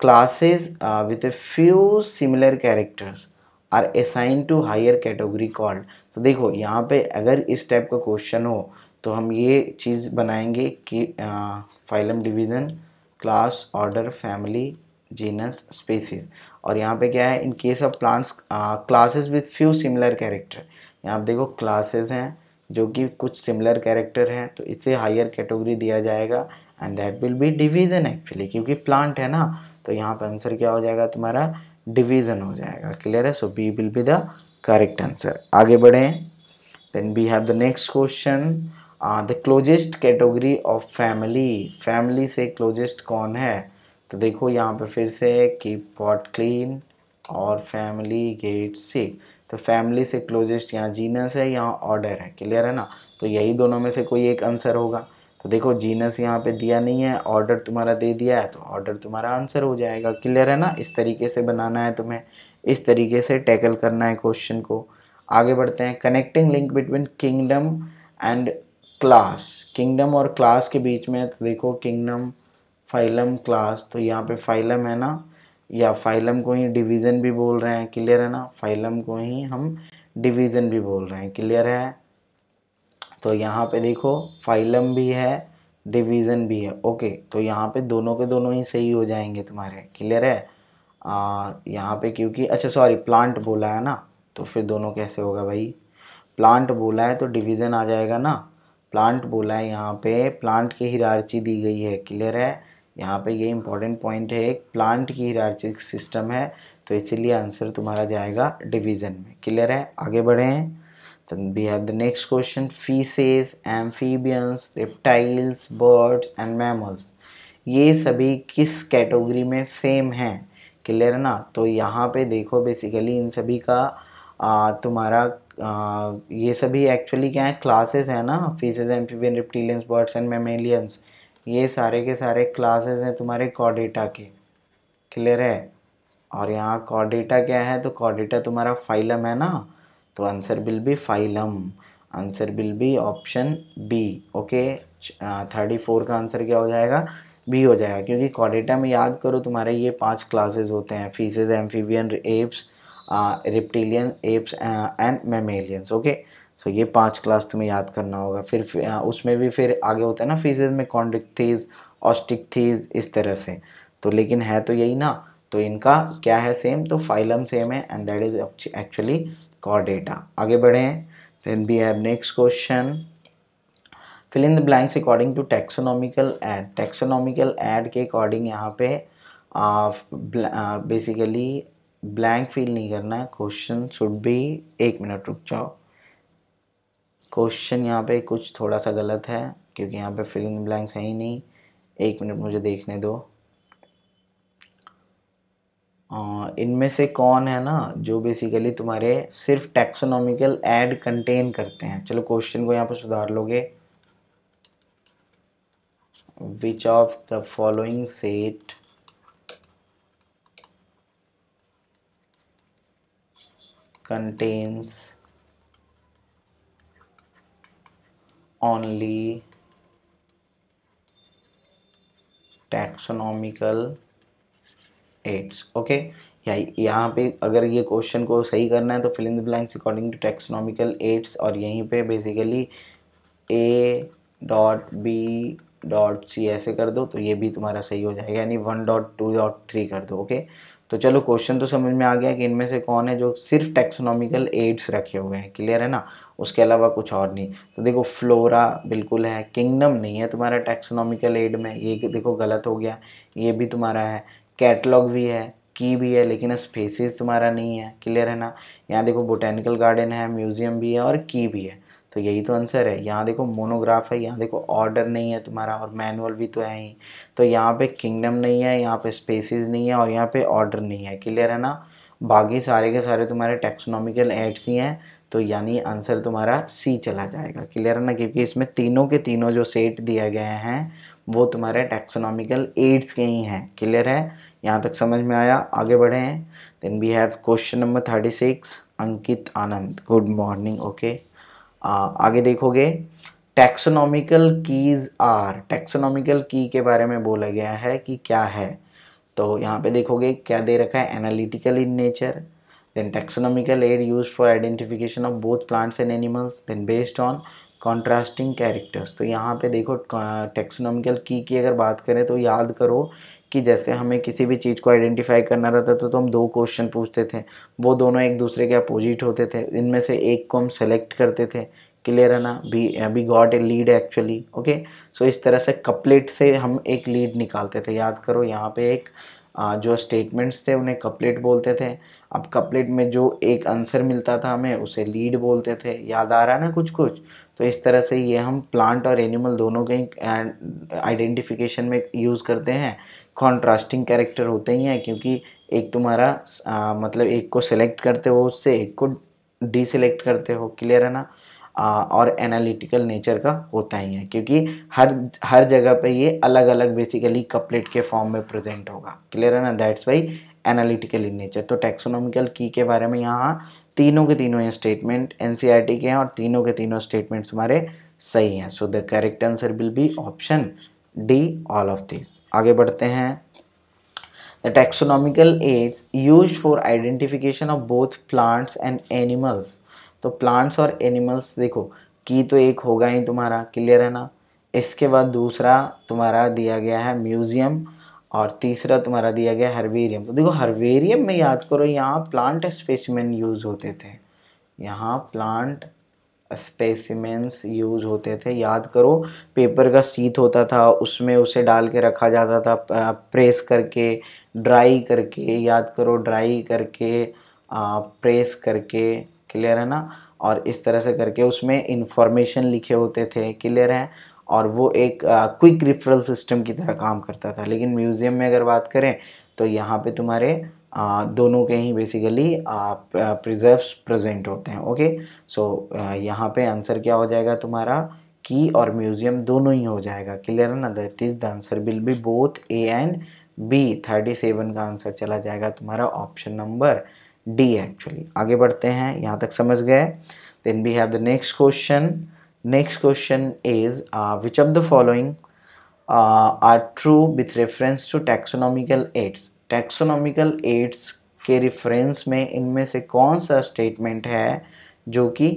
classes with a few similar characters are assign to higher category called तो देखो यहाँ पे अगर इस टाइप का क्वेश्चन हो तो हम ये चीज़ बनाएंगे कि phylum division class order family genus species और यहाँ पे क्या है in case of plants classes with few similar character यहाँ आप देखो क्लासेस हैं जो कि कुछ सिमिलर कैरेक्टर हैं तो इसे हायर कैटेगरी दिया जाएगा and that will be division actually क्योंकि प्लांट है ना तो यहाँ पर आंसर क्या हो जाएगा तुम्हारा डिवीज़न हो जाएगा क्लियर है so B will be the correct answer आगे बढ़ें then we have the next question the closest category of family family से क्लोजेस्ट कौन है तो देखो यहाँ पे फिर से की पॉट क्लीन और फैमिली गेट सिक तो फैमिली से क्लोजेस्ट यहाँ जीनस है यहाँ ऑर्डर है क्लियर है ना तो यही दोनों में से कोई एक आंसर होगा तो देखो जीनस यहाँ पे दिया नहीं है ऑर्डर तुम्हारा दे दिया है तो ऑर्डर तुम्हारा आंसर हो जाएगा क्लियर है ना इस तरीके से बनाना है तुम्हें इस तरीके से टैकल करना है क्वेश्चन को आगे बढ़ते हैं connecting link between kingdom and class kingdom और क्लास के बीच में तो देखो किंगडम फाइलम क्लास तो यहाँ पे फाइलम है ना या फाइलम को ही डिवीज़न भी बोल रहे हैं क्लियर है ना फाइलम को ही हम डिवीज़न भी बोल रहे हैं क्लियर है तो यहाँ पे देखो फाइलम भी है डिवीज़न भी है ओके तो यहाँ पे दोनों के दोनों ही सही हो जाएंगे तुम्हारे क्लियर है आ, यहाँ पे क्योंकि अच्छा सॉरी प्लांट बोला है ना तो फिर दोनों कैसे होगा भाई प्लांट बोला है तो डिवीज़न आ जाएगा ना प्लांट बोला है यहाँ पे प्लांट की हिरार्ची दी गई है क्लियर है यहाँ पे ये इंपॉर्टेंट पॉइंट है एक प्लांट की हिरार्ची सिस्टम है तो इसीलिए आंसर तुम्हारा जाएगा डिवीजन में क्लियर है आगे बढ़ें तो we have the next question Pisces amphibians reptiles birds and mammals ये सभी किस कैटेगरी में सेम हैं क्लियर है ना तो यहाँ पे देखो बेसिकली इन सभी का आ, तुम्हारा ये सभी एक्चुअली क्या है क्लासेस हैं ना Pisces amphibian reptilians birds and mammalians ये सारे के सारे क्लासेस हैं तुम्हारे कॉडेटा के क्लियर है और यहाँ कॉडेटा क्या है तो कॉडेटा तुम्हारा फाइलम है ना तो answer will be phylum answer will be option B okay thirty four का आंसर क्या हो जाएगा बी हो जाएगा क्योंकि कॉडेटा में याद करो तुम्हारे ये पांच क्लासेस होते हैं Pisces amphibians reptilians and mammalians okay so ये पांच क्लास तुम्हें याद करना होगा फिर उसमें भी फिर आगे होता है ना फीजेज में ऑस्टिक ऑस्टिकथीज इस तरह से तो लेकिन है तो यही ना तो इनका क्या है सेम तो फाइलम सेम है एंड दैट इज एक्चुअली कॉडेटा आगे बढ़े then we have next question fill in the blanks according to taxonomical aid taxonomical aid के अकॉर्डिंग यहाँ पे बेसिकली ब्लैंक फील नहीं करना है क्वेश्चन शुड बी एक मिनट रुक जाओ क्वेश्चन यहाँ पे कुछ थोड़ा सा गलत है क्योंकि यहाँ पे फिलिंग ब्लैंक्स है ही नहीं एक मिनट मुझे देखने दो इनमें से कौन है ना जो बेसिकली तुम्हारे सिर्फ टैक्सोनॉमिकल एड कंटेन करते हैं चलो क्वेश्चन को यहाँ पर सुधार लोगे which of the following set contains only taxonomical aids okay या यहाँ पे अगर ये क्वेश्चन को सही करना है तो fill in the blanks according to taxonomical aids और यहीं पे basically A dot B dot C ऐसे कर दो तो ये भी तुम्हारा सही हो जाएगा यानी one dot two dot three कर दो ओके okay? तो चलो क्वेश्चन तो समझ में आ गया कि इनमें से कौन है जो सिर्फ टेक्सोनॉमिकल एड्स रखे हुए हैं क्लियर है ना उसके अलावा कुछ और नहीं तो देखो फ्लोरा बिल्कुल है किंगडम नहीं है तुम्हारा टेक्सोनॉमिकल एड में ये देखो गलत हो गया ये भी तुम्हारा है कैटलॉग भी है की भी है लेकिन स्पेसिस तुम्हारा नहीं है क्लियर है ना यहाँ देखो बोटेनिकल गार्डन है म्यूज़ियम भी है और की भी है तो यही तो आंसर है यहाँ देखो मोनोग्राफ है यहाँ देखो ऑर्डर नहीं है तुम्हारा और मैनुअल भी तो है ही तो यहाँ पे किंगडम नहीं है यहाँ पे स्पेसिस नहीं है और यहाँ पे ऑर्डर नहीं है क्लियर है ना बाकी सारे के सारे तुम्हारे टेक्सोनॉमिकल एड्स ही हैं तो यानी आंसर तुम्हारा सी चला जाएगा क्लियर है ना क्योंकि इसमें तीनों के तीनों जो सेट दिए गए हैं वो तुम्हारे टेक्सोनॉमिकल एड्स के ही हैं क्लियर है यहाँ तक समझ में आया आगे बढ़े हैं then we have question number thirty six Ankit Anand good morning okay आगे देखोगे टैक्सोनॉमिकल कीज आर टैक्सोनॉमिकल की के बारे में बोला गया है कि क्या है तो यहाँ पे देखोगे क्या दे रखा है analytical in nature then taxonomical aid use for identification of both plants and animals then based on contrasting characters तो यहाँ पे देखो टैक्सोनॉमिकल की की अगर बात करें तो याद करो कि जैसे हमें किसी भी चीज़ को आइडेंटिफाई करना रहता था तो हम दो क्वेश्चन पूछते थे वो दोनों एक दूसरे के अपोजिट होते थे इनमें से एक को हम सेलेक्ट करते थे क्लियर है ना बी अभी got a lead actually okay so इस तरह से कपलेट से हम एक लीड निकालते थे याद करो यहाँ पे एक आ, जो स्टेटमेंट्स थे उन्हें कपलेट बोलते थे अब कपलेट में जो एक आंसर मिलता था हमें उसे लीड बोलते थे याद आ रहा ना कुछ कुछ तो इस तरह से ये हम प्लांट और एनिमल दोनों के आइडेंटिफिकेशन में यूज़ करते हैं कॉन्ट्रास्टिंग कैरेक्टर होते ही हैं क्योंकि एक तुम्हारा आ, मतलब एक को सिलेक्ट करते हो उससे एक को डिसेलेक्ट करते हो क्लियर है ना आ, और एनालिटिकल नेचर का होता ही है क्योंकि हर हर जगह पे ये अलग अलग बेसिकली कपलेट के फॉर्म में प्रेजेंट होगा क्लियर है ना that's why analytical in nature तो टेक्सोनोमिकल की के बारे में यहाँ तीनों के तीनों ये स्टेटमेंट एन e के हैं और तीनों के तीनों स्टेटमेंट्स हमारे सही हैं so the correct answer will be option D all of this आगे बढ़ते हैं the taxonomical aids use for identification of both plants and animals तो प्लांट्स और एनिमल्स देखो की तो एक होगा ही तुम्हारा क्लियर है ना इसके बाद दूसरा तुम्हारा दिया गया है म्यूजियम और तीसरा तुम्हारा दिया गया हर्वेरियम तो देखो हर्वेरियम में याद करो यहाँ प्लांट स्पेसिमेंट यूज़ होते थे यहाँ प्लांट स्पेसिमेंस यूज होते थे याद करो पेपर का सीत होता था उसमें उसे डाल के रखा जाता था प्रेस करके ड्राई करके याद करो ड्राई करके प्रेस करके क्लियर है ना और इस तरह से करके उसमें इंफॉर्मेशन लिखे होते थे क्लियर है और वो एक क्विक रिफरल सिस्टम की तरह काम करता था लेकिन म्यूज़ियम में अगर बात करें तो यहाँ पे तुम्हारे आ, दोनों के ही बेसिकली प्रिजर्व्स प्रेजेंट होते हैं ओके सो यहाँ पे आंसर क्या हो जाएगा तुम्हारा की और म्यूजियम दोनों ही हो जाएगा क्लियर है ना that is the answer will be both A and B thirty seven का आंसर चला जाएगा तुम्हारा ऑप्शन नंबर डी एक्चुअली आगे बढ़ते हैं यहाँ तक समझ गए then we have the next question next question is which of the following are true with reference to taxonomical aids taxonomical aids के रिफरेंस में इनमें से कौन सा स्टेटमेंट है जो कि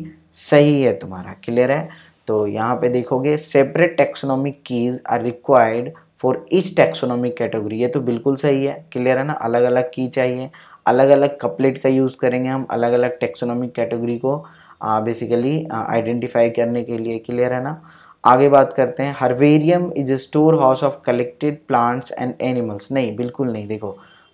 सही है तुम्हारा क्लियर है तो यहाँ पे देखोगे separate taxonomic keys are required for each taxonomic category ये तो बिल्कुल सही है क्लियर है ना अलग अलग की चाहिए अलग अलग कपलेट का यूज़ करेंगे हम अलग अलग टेक्सोनॉमिक कैटेगरी को बेसिकली आइडेंटिफाई करने के लिए क्लियर है ना आगे बात करते हैं herbarium is store house of collected plants and animals नहीं बिल्कुल नहीं देखो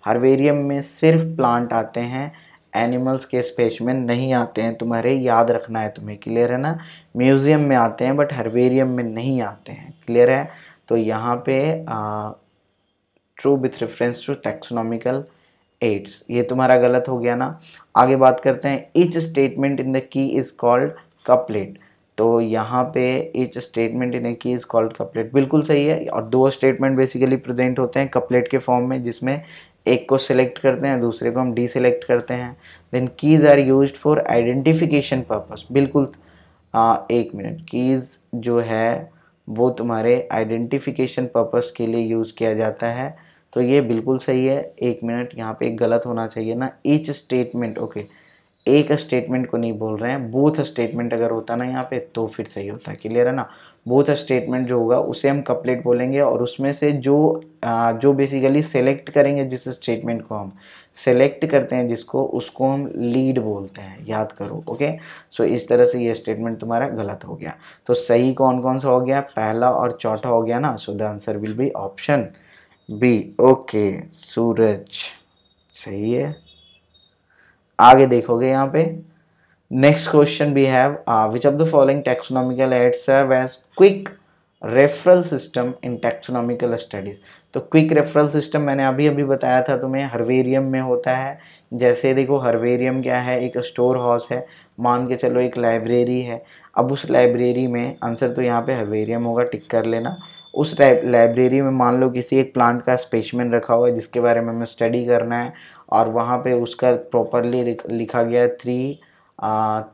हर्वेरियम में सिर्फ प्लांट आते हैं एनिमल्स के स्पेस में नहीं आते हैं तुम्हारे याद रखना है तुम्हें क्लियर है ना म्यूज़ियम में आते हैं बट हर्वेरियम में नहीं आते हैं क्लियर है तो यहाँ पे true with reference to taxonomical aids ये तुम्हारा गलत हो गया ना आगे बात करते हैं each statement in the key is called couplet तो यहाँ पे इच स्टेटमेंट इन ए की इज़ कॉल्ड कपलेट बिल्कुल सही है और दो स्टेटमेंट बेसिकली प्रेजेंट होते हैं कपलेट के फॉर्म में जिसमें एक को सिलेक्ट करते हैं दूसरे को हम डी सिलेक्ट करते हैं then keys are use for identification purpose बिल्कुल आ, एक मिनट कीज़ जो है वो तुम्हारे आइडेंटिफिकेशन पर्पस के लिए यूज़ किया जाता है तो ये बिल्कुल सही है एक मिनट यहाँ पे एक गलत होना चाहिए ना ईच स्टेटमेंट ओके okay. एक स्टेटमेंट को नहीं बोल रहे हैं बोथ स्टेटमेंट अगर होता ना यहाँ पे तो फिर सही होता क्लियर है ना बोथ स्टेटमेंट जो होगा उसे हम कपलेट बोलेंगे और उसमें से जो आ, जो बेसिकली सेलेक्ट करेंगे जिस स्टेटमेंट को हम सेलेक्ट करते हैं जिसको उसको हम लीड बोलते हैं याद करो ओके सो इस तरह से ये स्टेटमेंट तुम्हारा गलत हो गया तो सही कौन कौन सा हो गया पहला और चौथा हो गया ना so the answer will be option B okay Suraj सही है आगे देखोगे यहाँ पे next question we have which of the following taxonomical aid serve as quick referral system in taxonomical studies तो क्विक रेफरल सिस्टम मैंने अभी अभी बताया था तुम्हें हरवेरियम में होता है जैसे देखो हरवेरियम क्या है एक स्टोर हाउस है मान के चलो एक लाइब्रेरी है अब उस लाइब्रेरी में आंसर तो यहाँ पे हरवेरियम होगा टिक कर लेना उस लाइब्रेरी में मान लो किसी एक प्लांट का स्पेशमेंट रखा हुआ है जिसके बारे में हमें स्टडी करना है और वहाँ पे उसका प्रॉपरली लिखा गया है three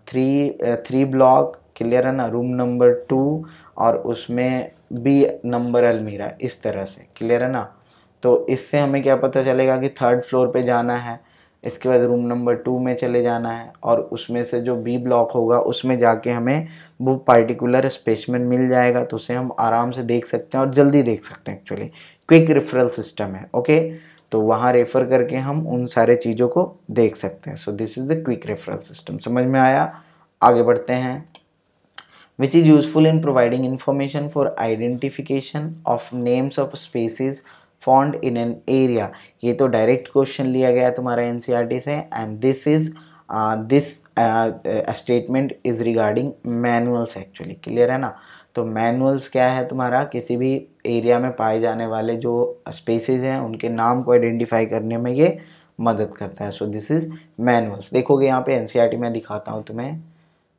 three three block clear है ना रूम नंबर टू और उसमें बी नंबर अलमीरा इस तरह से क्लियर है ना तो इससे हमें क्या पता चलेगा कि थर्ड फ्लोर पे जाना है इसके बाद रूम नंबर टू में चले जाना है और उसमें से जो बी ब्लॉक होगा उसमें जाके हमें वो पार्टिकुलर स्पेसमेंट मिल जाएगा तो उसे हम आराम से देख सकते हैं और जल्दी देख सकते हैं actually quick referral system okay ओके तो वहाँ रेफ़र करके हम उन सारे चीज़ों को देख सकते हैं so this is the quick referral system समझ में आया आगे बढ़ते हैं which is useful in providing information for identification of names of species found in an area ये तो डायरेक्ट क्वेश्चन लिया गया तुम्हारा N C R e T से and this is this statement is regarding manuals actually clear है ना तो manuals क्या है तुम्हारा किसी भी एरिया में पाए जाने वाले जो स्पेसेस हैं उनके नाम को आइडेंटिफाई करने में ये मदद करता है सो दिस इज़ मैनुअल्स देखोगे यहाँ पे एनसीईआरटी e में दिखाता हूँ तुम्हें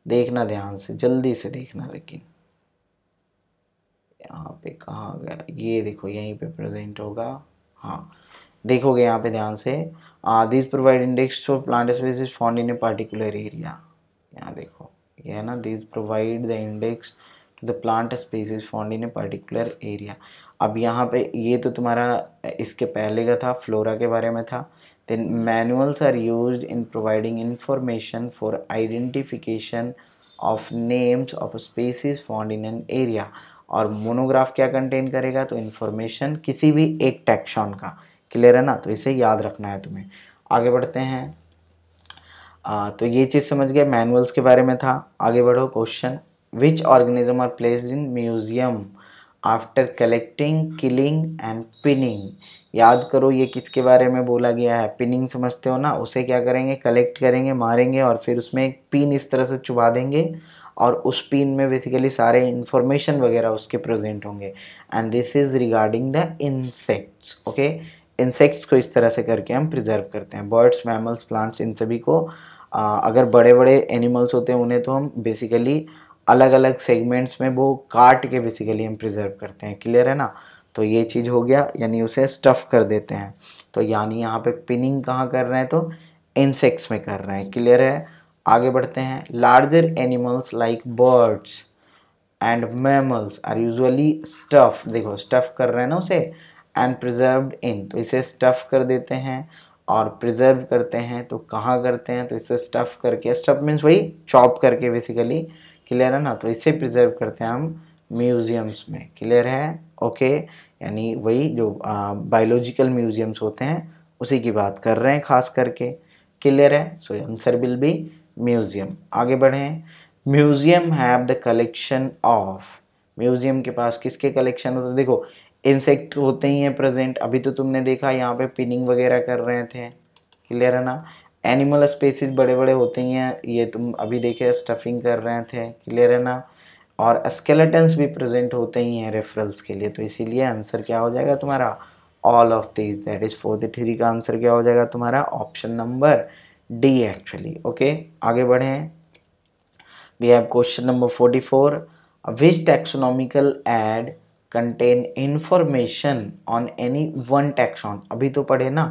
देखना ध्यान से जल्दी से देखना लेकिन यहाँ पे कहा गया ये देखो यहीं पे प्रेजेंट होगा हाँ देखोगे यहाँ पे ध्यान से this provide index of plant species found in a particular area यहाँ देखो ये है ना this provide the index the plant space is found in a particular area अब यहाँ पे ये तो तुम्हारा इसके पहले का था फ्लोरा के बारे में था then manuals are use in providing information for identification of names of species found in an area और मोनोग्राफ क्या कंटेन करेगा तो इन्फॉर्मेशन किसी भी एक टैक्शॉन का क्लियर है ना तो इसे याद रखना है तुम्हें आगे बढ़ते हैं आ, तो ये चीज़ समझ गए मैनुअल्स के बारे में था आगे बढ़ो question which organism are placed in museum after collecting killing and pinning याद करो ये किसके बारे में बोला गया है पिनिंग समझते हो ना उसे क्या करेंगे कलेक्ट करेंगे मारेंगे और फिर उसमें एक पिन इस तरह से चुबा देंगे और उस पिन में बेसिकली सारे इन्फॉर्मेशन वगैरह उसके प्रेजेंट होंगे and this is regarding the insects okay insects को इस तरह से करके हम प्रिजर्व करते हैं बर्ड्स मैमल्स प्लांट्स इन सभी को आ, अगर बड़े बड़े एनिमल्स होते हैं उन्हें तो हम बेसिकली अलग अलग सेगमेंट्स में वो काट के बेसिकली हम प्रिजर्व करते हैं क्लियर है ना तो ये चीज़ हो गया यानी उसे स्टफ़ कर देते हैं तो यानी यहाँ पे पिनिंग कहाँ कर रहे हैं तो इंसेक्ट्स में कर रहे हैं क्लियर है आगे बढ़ते हैं larger animals like birds and mammals are usually stuff देखो स्टफ़ कर रहे हैं ना उसे एंड प्रिजर्व इन तो इसे स्टफ़ कर देते हैं और प्रिजर्व करते हैं तो कहाँ करते हैं तो इसे स्टफ़ करके स्टफ़ मीन्स वही चॉप करके बेसिकली क्लियर है ना तो इसे प्रिजर्व करते हैं हम म्यूज़ियम्स में क्लियर है ओके यानी वही जो बायोलॉजिकल म्यूज़ियम्स होते हैं उसी की बात कर रहे हैं खास करके क्लियर है so answer will be museum आगे बढ़ें museum have the collection of museum के पास किसके कलेक्शन होते देखो इंसेक्ट होते ही हैं प्रेजेंट अभी तो तुमने देखा यहाँ पे पिनिंग वगैरह कर रहे थे क्लियर है ना एनिमल स्पेसिस बड़े बड़े होते ही हैं ये तुम अभी देखे स्टफिंग कर रहे थे क्लियर है ना और स्केलेटन्स भी प्रेजेंट होते ही हैं रेफरल्स के लिए तो इसीलिए आंसर क्या हो जाएगा तुम्हारा all of this that is for the three का आंसर क्या हो जाएगा तुम्हारा option number D actually okay आगे बढ़ें we have question number forty four which taxonomical aid contain information on any one taxon अभी तो पढ़े ना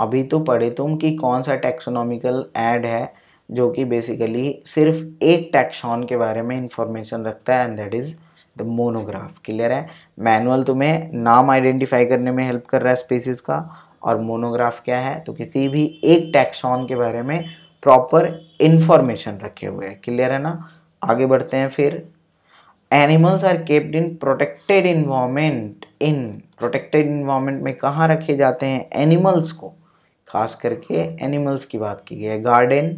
अभी तो पढ़े तुम कि कौन सा टैक्सोनॉमिकल एड है जो कि बेसिकली सिर्फ एक टैक्सॉन के बारे में इंफॉर्मेशन रखता है and that is the monograph clear है मैनुअल तुम्हें नाम आइडेंटिफाई करने में हेल्प कर रहा है स्पीसीज का और मोनोग्राफ क्या है तो किसी भी एक टैक्सॉन के बारे में प्रॉपर इन्फॉर्मेशन रखे हुए हैं क्लियर है ना आगे बढ़ते हैं फिर animals are kept in protected environment in protected environment में कहाँ रखे जाते हैं एनिमल्स को खास करके एनिमल्स की बात की गई है गार्डन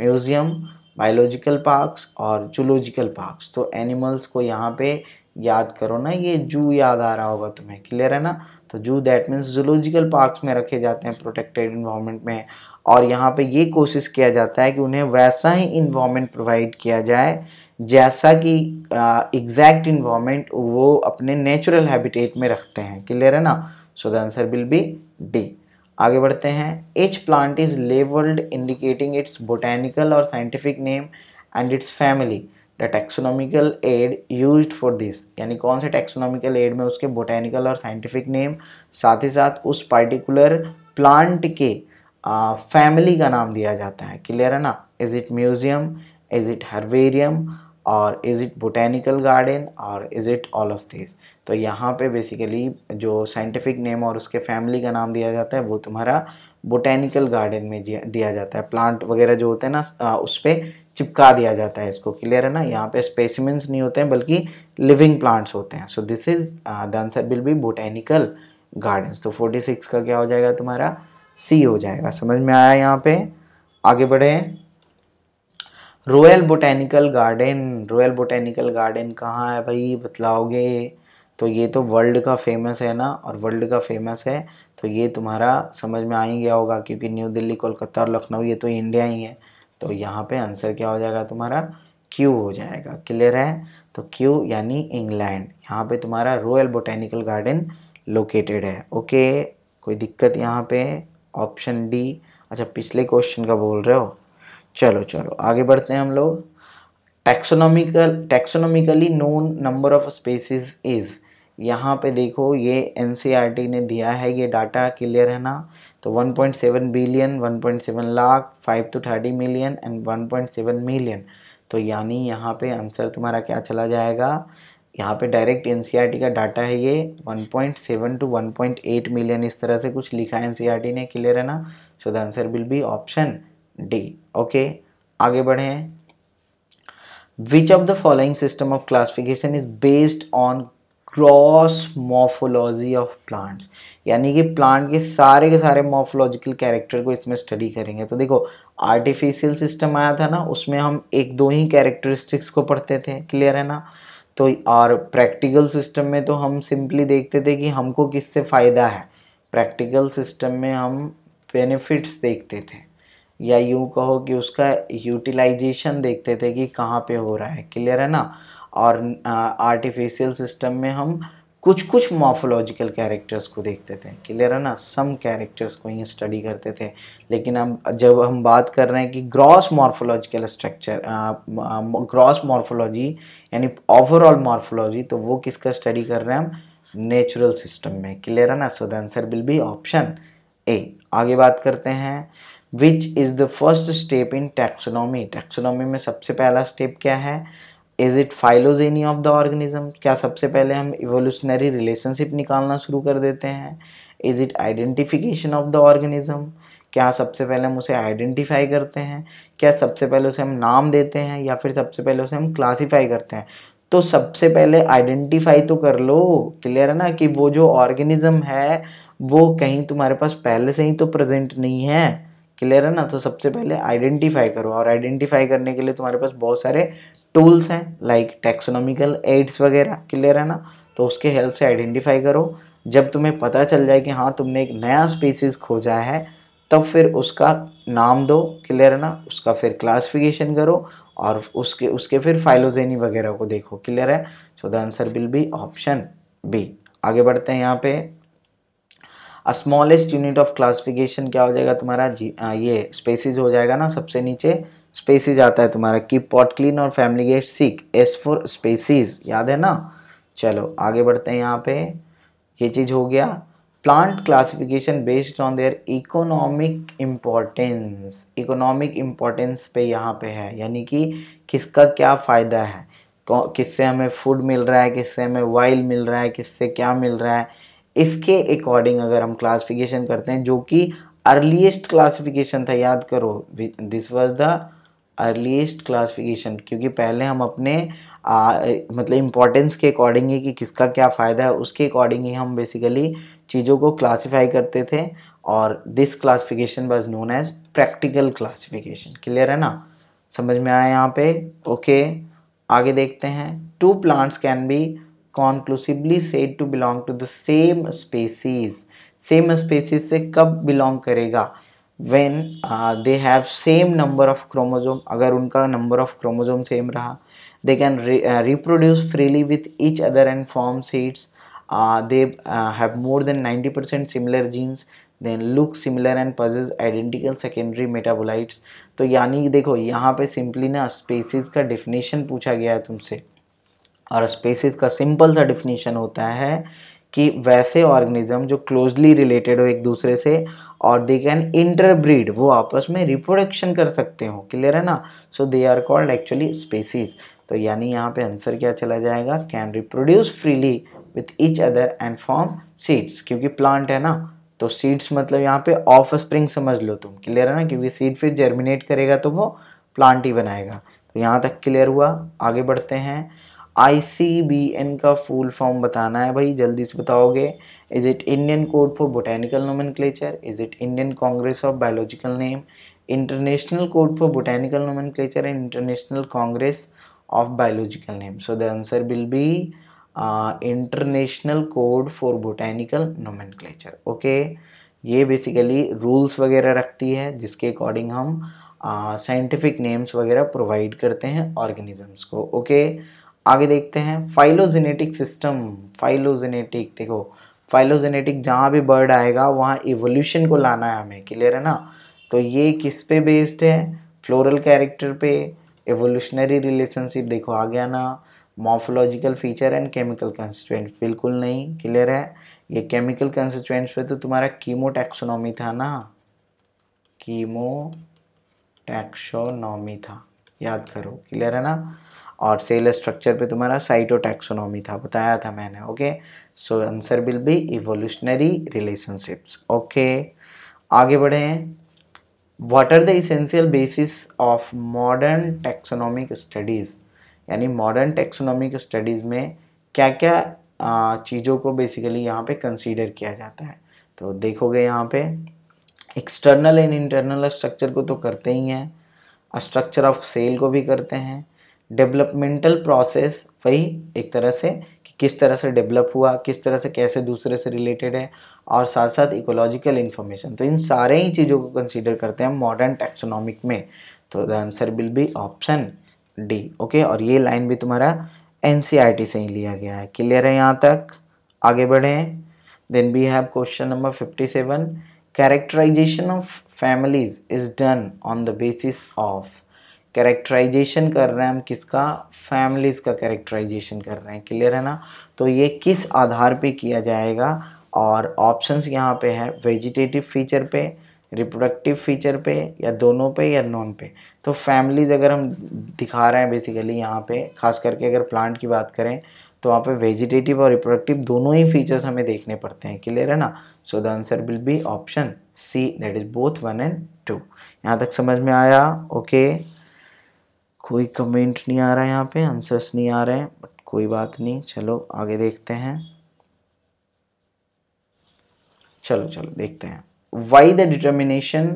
म्यूज़ियम बायोलॉजिकल पार्क्स और जूलॉजिकल पार्क्स तो एनिमल्स को यहाँ पे याद करो ना ये जू याद आ रहा होगा तुम्हें क्लियर है ना तो जू दैट मीन्स जूलॉजिकल पार्क्स में रखे जाते हैं प्रोटेक्टेड इन्वामेंट में और यहाँ पे ये कोशिश किया जाता है कि उन्हें वैसा ही इन्वामेंट प्रोवाइड किया जाए जैसा कि एग्जैक्ट इन्वामेंट वो अपने नेचुरल हैबिटेट में रखते हैं क्लियर है ना so the answer will be D आगे बढ़ते हैं each plant is labelled indicating its botanical और scientific name and its family the taxonomical aid use for this यानी कौन से टेक्सोनॉमिकल एड में उसके बोटेनिकल और साइंटिफिक नेम साथ ही साथ उस पार्टिकुलर प्लांट के फैमिली का नाम दिया जाता है क्लियर है ना is it museum is it herbarium और इज़ इट बोटेनिकल गार्डन और is it all of this तो यहाँ पे बेसिकली जो साइंटिफिक नेम और उसके फैमिली का नाम दिया जाता है वो तुम्हारा बोटेनिकल गार्डन में दिया जाता है प्लांट वगैरह जो होते हैं ना उस पर चिपका दिया जाता है इसको क्लियर है ना यहाँ पे स्पेसिमेंट्स नहीं होते हैं बल्कि लिविंग प्लांट्स होते हैं so this is the answer will be botanical gardens तो फोर्टी सिक्स का क्या हो जाएगा तुम्हारा सी हो जाएगा समझ में आया यहाँ पे आगे बढ़े royal botanical garden royal botanical garden कहाँ है भाई बतलाओगे तो ये तो वर्ल्ड का फेमस है ना और वर्ल्ड का फेमस है तो ये तुम्हारा समझ में आ ही गया होगा क्योंकि न्यू दिल्ली कोलकाता और लखनऊ ये तो इंडिया ही है तो यहाँ पे आंसर क्या हो जाएगा तुम्हारा क्यू हो जाएगा क्लियर है तो क्यू यानी इंग्लैंड यहाँ पे तुम्हारा रॉयल बोटेनिकल गार्डन लोकेटेड है ओके कोई दिक्कत यहाँ पे ऑप्शन डी अच्छा पिछले क्वेश्चन का बोल रहे हो चलो चलो आगे बढ़ते हैं हम लोग taxonomical taxonomically known number of species is यहाँ पे देखो ये एन e ने दिया है ये डाटा क्लियर है ना तो 1.7 billion 1.7 lakh 5 two 30 million and 1.7 million तो यानी यहाँ पे आंसर तुम्हारा क्या चला जाएगा यहाँ पे डायरेक्ट एन e का डाटा है ये 1.7 टू 1.8 मिलियन इस तरह से कुछ लिखा है एन e ने क्लियर है ना so the answer will be option D okay आगे बढ़ें which of the following system of classification is based on cross morphology of plants यानी कि प्लांट के सारे के सारे मॉर्फोलॉजिकल कैरेक्टर को इसमें स्टडी करेंगे तो देखो आर्टिफिशियल सिस्टम आया था ना उसमें हम एक दो ही कैरेक्टरिस्टिक्स को पढ़ते थे क्लियर है ना तो और प्रैक्टिकल सिस्टम में तो हम सिंपली देखते थे कि हमको किससे फ़ायदा है प्रैक्टिकल सिस्टम में हम बेनिफिट्स देखते थे या यूँ कहो कि उसका यूटिलाइजेशन देखते थे कि कहाँ पे हो रहा है क्लियर है ना और आर्टिफिशियल सिस्टम में हम कुछ कुछ मॉर्फोलॉजिकल कैरेक्टर्स को देखते थे क्लियर है ना सम कैरेक्टर्स को ही स्टडी करते थे लेकिन हम जब हम बात कर रहे हैं कि gross morphological structure gross morphology यानी ओवरऑल मॉर्फोलॉजी तो वो किसका स्टडी कर रहे हैं हम नेचुरल सिस्टम में क्लियर है ना so the answer will be option A आगे बात करते हैं which is the first step in taxonomy taxonomy में सबसे पहला स्टेप क्या है is it phylogeny of the organism क्या सबसे पहले हम इवोल्यूशनरी रिलेशनशिप निकालना शुरू कर देते हैं is it identification of the organism क्या सबसे पहले हम उसे आइडेंटिफाई करते हैं क्या सबसे पहले उसे हम नाम देते हैं या फिर सबसे पहले उसे हम क्लासीफाई करते हैं तो सबसे पहले आइडेंटिफाई तो कर लो क्लियर है ना कि वो जो ऑर्गेनिज्म है वो कहीं तुम्हारे पास पहले से ही तो प्रेजेंट नहीं है क्लियर है ना तो सबसे पहले आइडेंटिफाई करो और आइडेंटिफाई करने के लिए तुम्हारे पास बहुत सारे टूल्स हैं लाइक टेक्सोनॉमिकल एड्स वगैरह क्लियर है ना तो उसके हेल्प से आइडेंटिफाई करो जब तुम्हें पता चल जाए कि हाँ तुमने एक नया स्पीसीज खोजा है तब फिर उसका नाम दो क्लियर है ना उसका फिर क्लासिफिकेशन करो और उसके उसके फिर फाइलोजेनी वगैरह को देखो क्लियर है so the answer will be option B आगे बढ़ते हैं यहाँ पे और स्मॉलेस्ट यूनिट ऑफ क्लासिफिकेशन क्या हो जाएगा तुम्हारा जी आ, ये स्पेसिस हो जाएगा ना सबसे नीचे स्पेसिस आता है तुम्हारा की पॉट क्लीन और फैमिली गेट सीक एस फॉर स्पेसिस याद है ना चलो आगे बढ़ते हैं यहाँ पे ये चीज़ हो गया plant classification based on their economic importance economic importance पे यहाँ पे है यानी कि किसका क्या फ़ायदा है किससे हमें फूड मिल रहा है किससे हमें वाइल मिल रहा है किससे क्या मिल रहा है इसके अकॉर्डिंग अगर हम क्लासिफिकेशन करते हैं जो कि अर्लीस्ट क्लासिफिकेशन था याद करो this was the earliest classification क्योंकि पहले हम अपने आ, मतलब इम्पोर्टेंस के अकॉर्डिंग ही कि किसका क्या फ़ायदा है उसके अकॉर्डिंग ही हम बेसिकली चीज़ों को क्लासीफाई करते थे और this classification was known as practical classification clear है ना समझ में आया यहाँ पे ओके आगे देखते हैं two plants can be conclusively said to belong to the same species same species से कब बिलोंग करेगा when they have same number of chromosome अगर उनका नंबर ऑफ क्रोमोजोम सेम रहा they can reproduce freely with each other and form seeds they have more than ninety percent similar genes then look similar and possess identical secondary metabolites तो यानी देखो यहाँ पर simply ना spaces का definition पूछा गया है तुमसे और स्पेसिस का सिंपल सा डिफिनीशन होता है कि वैसे ऑर्गेनिज्म जो क्लोजली रिलेटेड हो एक दूसरे से और दे कैन इंटरब्रीड वो आपस में रिप्रोडक्शन कर सकते हो क्लियर है ना so they are called actually species तो यानी यहाँ पे आंसर क्या चला जाएगा can reproduce freely with each other and form seeds क्योंकि प्लांट है ना तो सीड्स मतलब यहाँ पे ऑफ स्प्रिंग समझ लो तुम क्लियर है ना क्योंकि सीड फिर जर्मिनेट करेगा तो वो प्लांट ही बनाएगा तो यहाँ तक क्लियर हुआ आगे बढ़ते हैं आई का फुल फॉर्म बताना है भाई जल्दी से बताओगे is it Indian code for botanical nomenclature is it Indian congress of biological name international code for botanical nomenclature and international congress of biological name so the answer will be international code for botanical nomenclature okay ये basically rules वगैरह रखती है जिसके according हम scientific uh, names वगैरह provide करते हैं organisms को ओके okay? आगे देखते हैं फाइलोजेनेटिक सिस्टम फाइलोजेनेटिक देखो फाइलोजेनेटिक जहाँ भी बर्ड आएगा वहाँ इवोल्यूशन को लाना है हमें क्लियर है ना तो ये किस पे बेस्ड है फ्लोरल कैरेक्टर पे एवोल्यूशनरी रिलेशनशिप देखो आ गया ना morphological feature and chemical constituent बिल्कुल नहीं क्लियर है ये केमिकल कंस्टिट्यूएंट्स पे तो तुम्हारा कीमो टैक्सोनॉमी था ना कीमो टैक्सोनॉमी था याद करो क्लियर है ना और सेल स्ट्रक्चर पे तुम्हारा साइटोटैक्सोनॉमी था बताया था मैंने okay so answer will be evolutionary relationships okay आगे बढ़े हैं what are the essential basis of modern taxonomic studies यानी मॉडर्न टेक्सोनॉमिक स्टडीज़ में क्या क्या चीज़ों को बेसिकली यहाँ पे कंसीडर किया जाता है तो देखोगे यहाँ पे एक्सटर्नल एंड इंटरनल स्ट्रक्चर को तो करते ही हैं स्ट्रक्चर ऑफ सेल को भी करते हैं डेवलपमेंटल प्रोसेस वही एक तरह से कि किस तरह से डेवलप हुआ किस तरह से कैसे दूसरे से रिलेटेड है और साथ साथ इकोलॉजिकल इन्फॉर्मेशन तो इन सारे ही चीज़ों को कंसिडर करते हैं मॉडर्न टेक्सोनॉमिक में तो the answer will be option D okay और ये लाइन भी तुम्हारा एन e से ही लिया गया है क्लियर है यहाँ तक आगे बढ़ें then we have question number fifty seven characterization of families is done on the basis of characterization कर रहे हैं हम किसका फैमिलीज़ का कैरेक्टराइजेशन कर रहे हैं क्लियर है ना तो ये किस आधार पे किया जाएगा और ऑप्शंस यहाँ पे है वेजिटेटिव फीचर पे रिप्रोडक्टिव फीचर पे या दोनों पे या नॉन पे तो फैमिलीज़ अगर हम दिखा रहे हैं बेसिकली यहाँ पे खास करके अगर प्लांट की बात करें तो वहाँ पे वेजिटेटिव और रिप्रोडक्टिव दोनों ही फीचर्स हमें देखने पड़ते हैं क्लियर है ना so the answer will be option C that is both one and two यहाँ तक समझ में आया ओके okay. कोई कमेंट नहीं आ रहा है यहाँ पे आंसर्स नहीं आ रहे हैं बट कोई बात नहीं चलो आगे देखते हैं चलो चलो देखते हैं why the determination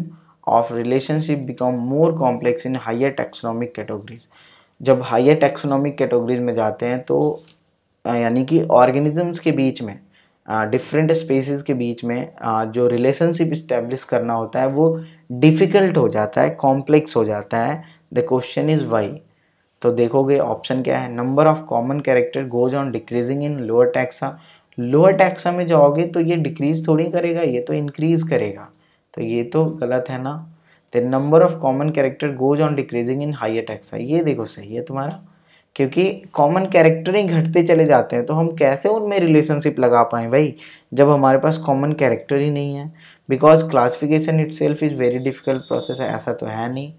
of relationship become more complex in higher taxonomic categories जब हायर टेक्सोनॉमिक कैटेगरीज में जाते हैं तो यानी कि ऑर्गेनिजम्स के बीच में डिफरेंट स्पेसिस के बीच में आ, जो रिलेशनशिप इस्टेब्लिश करना होता है वो डिफ़िकल्ट हो जाता है कॉम्प्लेक्स हो जाता है द क्वेश्चन इज़ वाई तो देखोगे ऑप्शन क्या है number of common character goes on decreasing in lower taxa lower taxa में जाओगे तो ये डिक्रीज थोड़ी करेगा ये तो इंक्रीज करेगा तो ये तो गलत है ना the number of common character goes on decreasing in higher taxa ये देखो सही है तुम्हारा क्योंकि कॉमन कैरेक्टर ही घटते चले जाते हैं तो हम कैसे उनमें रिलेशनशिप लगा पाएँ भाई जब हमारे पास कॉमन कैरेक्टर ही नहीं है because classification itself is very difficult process है ऐसा तो है नहीं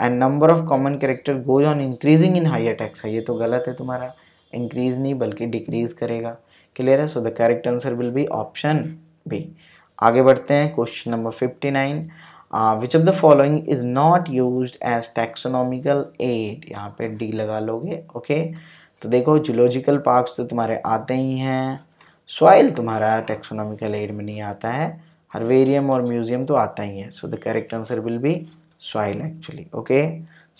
and number of common character goes on increasing in high taxa है ये तो गलत है तुम्हारा इंक्रीज नहीं बल्कि डिक्रीज करेगा क्लियर है so the correct answer will be option B आगे बढ़ते हैं question number fifty nine which of the following is not use as taxonomical aid यहाँ पे डी लगा लोगे ओके okay? तो देखो जूलॉजिकल पार्क्स तो तुम्हारे आते ही हैं सॉइल तुम्हारा टैक्सोनॉमिकल एड में नहीं आता है हरवेरियम और म्यूजियम तो आता ही है so the correct answer will be soil actually okay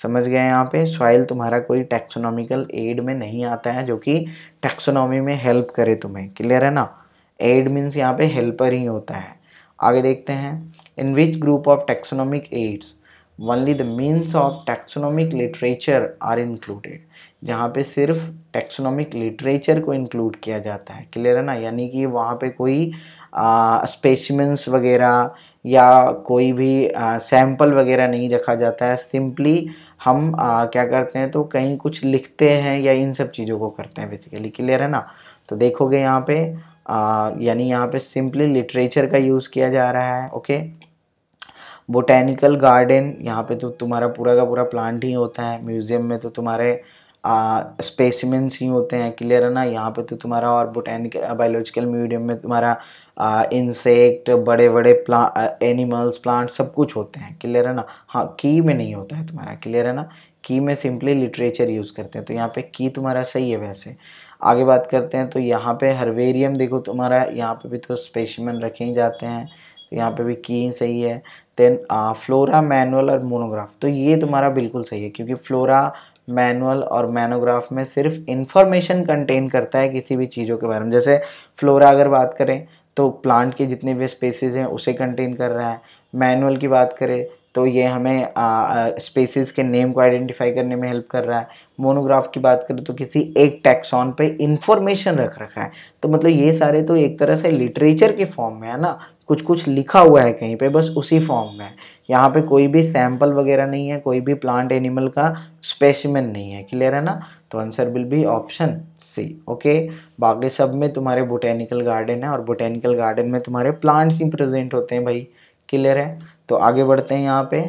समझ गए यहाँ पे सॉइल तुम्हारा कोई टेक्सोनॉमिकल एड में नहीं आता है जो कि टेक्सोनॉमी में हेल्प करे तुम्हें क्लियर है ना एड मीन्स यहाँ पे हेल्पर ही होता है आगे देखते हैं in which group of taxonomic aids only the means of taxonomic literature are included जहाँ पे सिर्फ टेक्सोनॉमिक लिटरेचर को इंक्लूड किया जाता है क्लियर है ना यानी कि वहाँ पे कोई स्पेसिमेंस वगैरह या कोई भी सैंपल वगैरह नहीं रखा जाता है सिंपली हम आ, क्या करते हैं तो कहीं कुछ लिखते हैं या इन सब चीज़ों को करते हैं बेसिकली क्लियर है ना तो देखोगे यहाँ पे यानी यहाँ पे सिंपली लिटरेचर का यूज़ किया जा रहा है ओके बोटैनिकल गार्डन यहाँ पे तो तुम्हारा पूरा का पूरा प्लांट ही होता है म्यूज़ियम में तो तुम्हारे स्पेसिमेंस ही होते हैं क्लियर है ना यहाँ पे तो तुम्हारा और बोटेनिक बायोलॉजिकल मीडियम में तुम्हारा इंसेक्ट बड़े बड़े प्ला एनिमल्स प्लांट सब कुछ होते हैं क्लियर है ना हाँ की में नहीं होता है तुम्हारा क्लियर है ना की में सिंपली लिटरेचर यूज़ करते हैं तो यहाँ पे की तुम्हारा सही है वैसे आगे बात करते हैं तो यहाँ पे हरवेरियम देखो तुम्हारा यहाँ पे भी तो स्पेसिमन रखे ही जाते हैं तो यहाँ पे भी की सही है देन फ्लोरा मैनुअल और मोनोग्राफ तो ये तुम्हारा बिल्कुल सही है क्योंकि फ्लोरा मैनुअल और मैनोग्राफ में सिर्फ इन्फॉर्मेशन कंटेन करता है किसी भी चीज़ों के बारे में जैसे फ्लोरा अगर बात करें तो प्लांट के जितने भी स्पेसिस हैं उसे कंटेन कर रहा है मैनुअल की बात करें तो ये हमें स्पेसिस के नेम को आइडेंटिफाई करने में हेल्प कर रहा है मोनोग्राफ की बात करें तो किसी एक टैक्सॉन पे इंफॉर्मेशन रख रखा है तो मतलब ये सारे तो एक तरह से लिटरेचर के फॉर्म में है ना कुछ कुछ लिखा हुआ है कहीं पे बस उसी फॉर्म में है यहाँ पे कोई भी सैंपल वगैरह नहीं है कोई भी प्लांट एनिमल का स्पेसिमेन नहीं है क्लियर है ना तो answer will be option C okay बाकी सब में तुम्हारे बोटेनिकल गार्डन है और बोटेनिकल गार्डन में तुम्हारे प्लांट्स ही प्रेजेंट होते हैं भाई क्लियर है तो आगे बढ़ते हैं यहाँ पे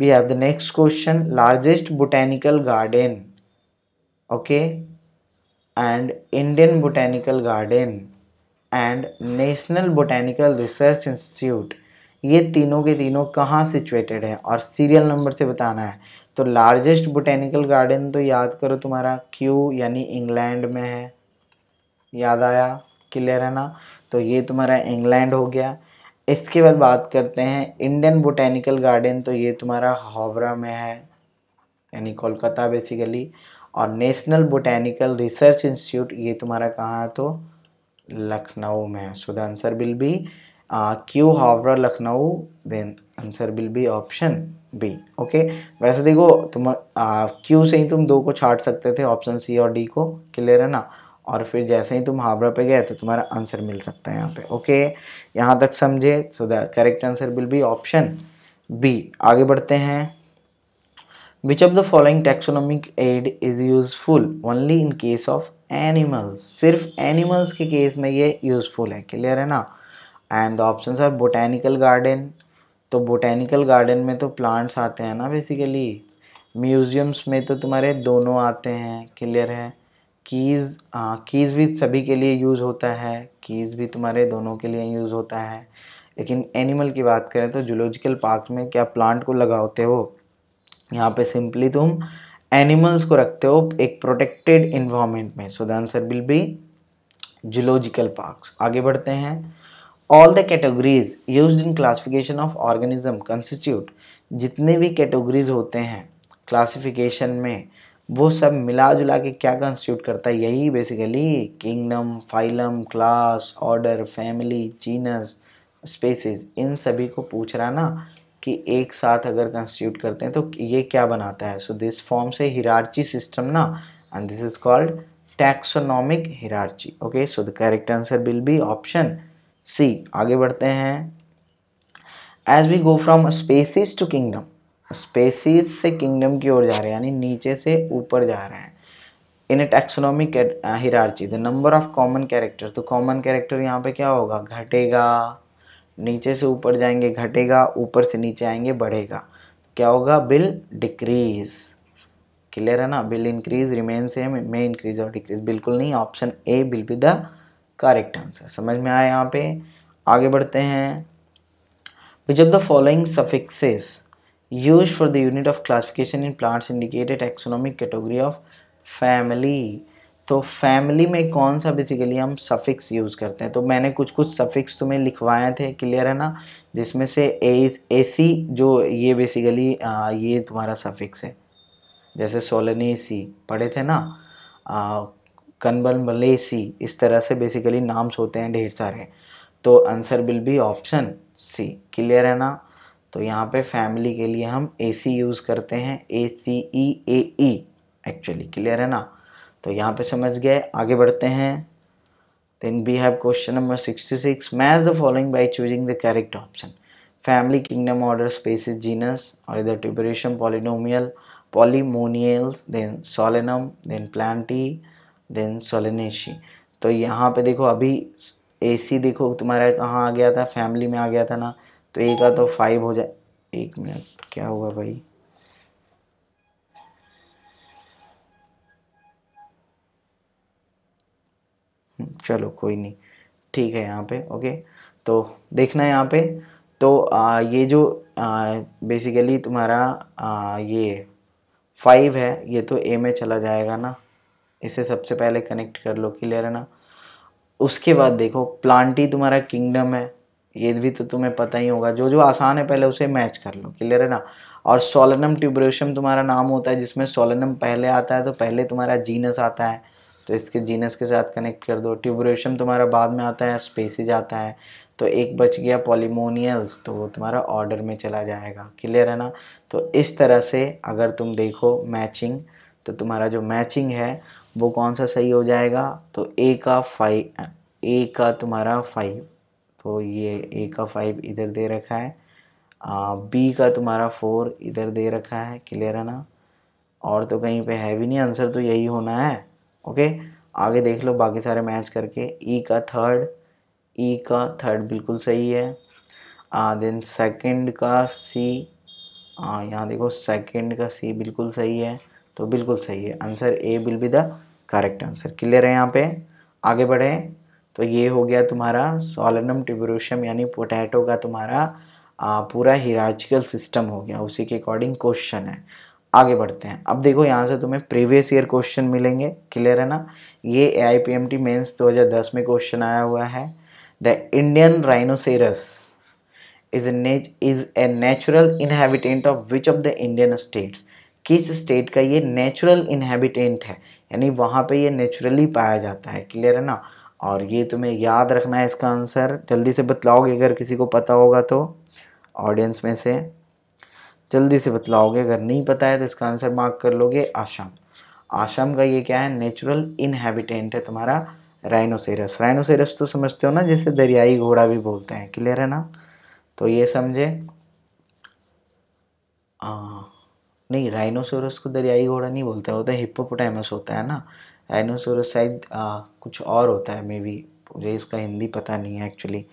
we have the next question largest botanical garden okay and Indian botanical garden and national botanical research institute ये तीनों के तीनों कहाँ सिचुएटेड है और सीरियल नंबर से बताना है तो लार्जेस्ट बोटेनिकल गार्डन तो याद करो तुम्हारा क्यू यानी इंग्लैंड में है याद आया क्लियर है ना तो ये तुम्हारा इंग्लैंड हो गया इसके बाद बात करते हैं इंडियन बोटेनिकल गार्डन तो ये तुम्हारा हावड़ा में है यानी कोलकाता बेसिकली और नेशनल बोटेनिकल रिसर्च इंस्टीट्यूट ये तुम्हारा कहाँ है तो लखनऊ में है so the answer will be Kew Howrah Lucknow then answer will be option B okay वैसे देखो तुम क्यू से ही तुम दो को छाट सकते थे ऑप्शन सी और डी को क्लियर है ना और फिर जैसे ही तुम हावड़ा पे गए तो तुम्हारा आंसर मिल सकता है यहाँ पे ओके यहाँ तक समझे so the correct answer will be option B आगे बढ़ते हैं which of the following taxonomic aid is useful only in case of animals सिर्फ एनिमल्स के केस में ये यूजफुल है क्लियर है ना and the option are botanical garden तो बोटैनिकल गार्डन में तो प्लांट्स आते हैं ना बेसिकली म्यूज़ियम्स में तो तुम्हारे दोनों आते हैं क्लियर है कीज़ हाँ कीज़ भी सभी के लिए यूज़ होता है कीज़ भी तुम्हारे दोनों के लिए यूज़ होता है लेकिन एनिमल की बात करें तो जूलॉजिकल पार्क में क्या प्लांट को लगाते हो यहाँ पे सिंपली तुम एनिमल्स को रखते हो एक प्रोटेक्टेड इन्वामेंट में so the answer will be zoological park आगे बढ़ते हैं all the categories use in classification of organism constitute जितने भी कैटेगरीज होते हैं क्लासिफिकेशन में वो सब मिला जुला के क्या कंस्टिट्यूट करता है यही basically kingdom phylum class order family genus species इन सभी को पूछ रहा ना कि एक साथ अगर कंस्टिट्यूट करते हैं तो ये क्या बनाता है सो दिस फॉर्म से हिरार्ची सिस्टम ना and this is called taxonomic hierarchy okay so the correct answer will be option C आगे बढ़ते हैं as we go from species to kingdom species से किंगडम की ओर जा रहे हैं यानी नीचे से ऊपर जा रहे हैं in a taxonomic hierarchy the number of common character तो कॉमन कैरेक्टर यहाँ पे क्या होगा घटेगा नीचे से ऊपर जाएंगे घटेगा ऊपर से नीचे आएंगे बढ़ेगा क्या होगा बिल डिक्रीज क्लियर है ना will increase remain same may increase और डिक्रीज बिल्कुल नहीं option A will be the correct answer समझ में आया यहाँ पे आगे बढ़ते हैं which of the following suffixes use for the unit of classification in plants indicated taxonomic category of family तो फैमिली में कौन सा बेसिकली हम सफिक्स यूज़ करते हैं तो मैंने कुछ कुछ सफिक्स तुम्हें लिखवाए थे क्लियर है ना जिसमें से ए सी जो ये बेसिकली ये तुम्हारा सफिक्स है जैसे सोलनी सी पढ़े थे ना कन्बल मलेसी इस तरह से बेसिकली नाम्स होते हैं ढेर सारे तो answer will be option C clear है ना तो यहाँ पे फैमिली के लिए हम ए सी यूज़ करते हैं ए सी ई ए ई एक्चुअली क्लियर है ना तो यहाँ पे समझ गए आगे बढ़ते हैं then we have question number sixty six match the following by choosing the correct option family kingdom order species genus और इधर tuberosum polynomial Polemoniales then Solanum then Plantae then Solanaceae तो यहाँ पे देखो अभी एसी देखो तुम्हारा कहाँ आ गया था फैमिली में आ गया था ना तो ए का तो फाइव हो जाए एक मिनट क्या हुआ भाई हम्म, चलो कोई नहीं ठीक है यहाँ पे ओके तो देखना यहाँ पे तो आ, ये जो आ, बेसिकली तुम्हारा आ, ये फाइव है ये तो ए में चला जाएगा ना इसे सबसे पहले कनेक्ट कर लो क्लियर है ना उसके बाद hmm. देखो प्लांट ही तुम्हारा किंगडम है ये भी तो तुम्हें पता ही होगा जो जो आसान है पहले उसे मैच कर लो क्लियर है ना और सोलनम ट्यूब्रेशम तुम्हारा नाम होता है जिसमें सोलनम पहले आता है तो पहले तुम्हारा जीनस आता है तो इसके जीनस के साथ कनेक्ट कर दो ट्यूब्रोशम तुम्हारा बाद में आता है स्पेसिज आता है तो एक बच गया पॉलीमोनियल्स तो वो तुम्हारा ऑर्डर में चला जाएगा क्लियर है ना तो इस तरह से अगर तुम देखो मैचिंग तो तुम्हारा जो मैचिंग है वो कौन सा सही हो जाएगा तो ए का फाइव ए का तुम्हारा फाइव तो ये ए का फाइव इधर दे रखा है आ, बी का तुम्हारा फोर इधर दे रखा है क्लियर है ना और तो कहीं पे है भी नहीं आंसर तो यही होना है ओके आगे देख लो बाकी सारे मैच करके ई e का थर्ड ई e का थर्ड बिल्कुल सही है आ, देन सेकंड का सी यहाँ देखो सेकंड का सी बिल्कुल सही है तो बिल्कुल सही है answer A will be the correct answer clear है यहाँ पे आगे बढ़े तो ये हो गया तुम्हारा सोलनम टिब्रोशम यानी पोटैटो का तुम्हारा आ, पूरा हिराजिकल सिस्टम हो गया उसी के अकॉर्डिंग क्वेश्चन है आगे बढ़ते हैं अब देखो यहाँ से तुम्हें प्रीवियस ईयर क्वेश्चन मिलेंगे क्लियर है ना ये A I P M T mains दो हज़ार दस में क्वेश्चन आया हुआ है the Indian rhinoceros is is a natural inhabitant of which of the Indian states किस स्टेट का ये नेचुरल इन्हेबिटेंट है यानी वहाँ पे ये नेचुरली पाया जाता है क्लियर है ना और ये तुम्हें याद रखना है इसका आंसर जल्दी से बतलाओगे अगर किसी को पता होगा तो ऑडियंस में से जल्दी से बतलाओगे अगर नहीं पता है तो इसका आंसर मार्क कर लोगे आशम आशम का ये क्या है नेचुरल इनहेबिटेंट है तुम्हारा राइनोसेरस राइनोसेरस तो समझते हो ना जैसे दरियाई घोड़ा भी बोलते हैं क्लियर है ना तो ये समझे नहीं राइनोसोरस को दरियाई घोड़ा नहीं बोलते होता है हिप्पोपोटामस होता है ना राइनोसोरस शायद कुछ और होता है मे बी मुझे इसका हिंदी पता नहीं है एक्चुअली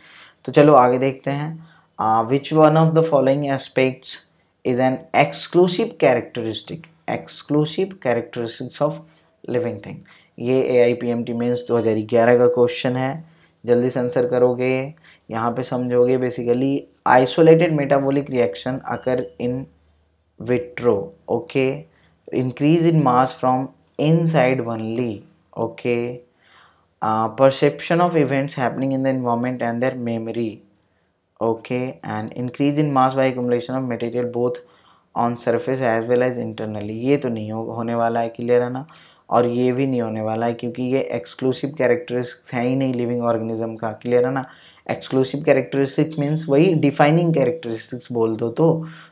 तो चलो आगे देखते हैं which one of the following aspects is an exclusive characteristic exclusive characteristics of living thing ये A I P M T means दो हज़ार ग्यारह का क्वेश्चन है जल्दी सेंसर करोगे यहाँ पे समझोगे basically isolated metabolic reaction occur in vitro okay increase in mass from inside only okay uh, perception of events happening in the environment and their memory okay and increase in mass by accumulation of material both on surface as well as internally ये तो नहीं हो, होने वाला है clear है ना और ये भी नहीं होने वाला है क्योंकि ये एक्सक्लूसिव कैरेक्टरिस्टिक्स हैं ही नहीं लिविंग ऑर्गेनिज्म का क्लियर है ना एक्सक्लूसिव कैरेक्टरिस्टिक्स मीन्स वही डिफाइनिंग कैरेक्टरिस्टिक्स बोल दो तो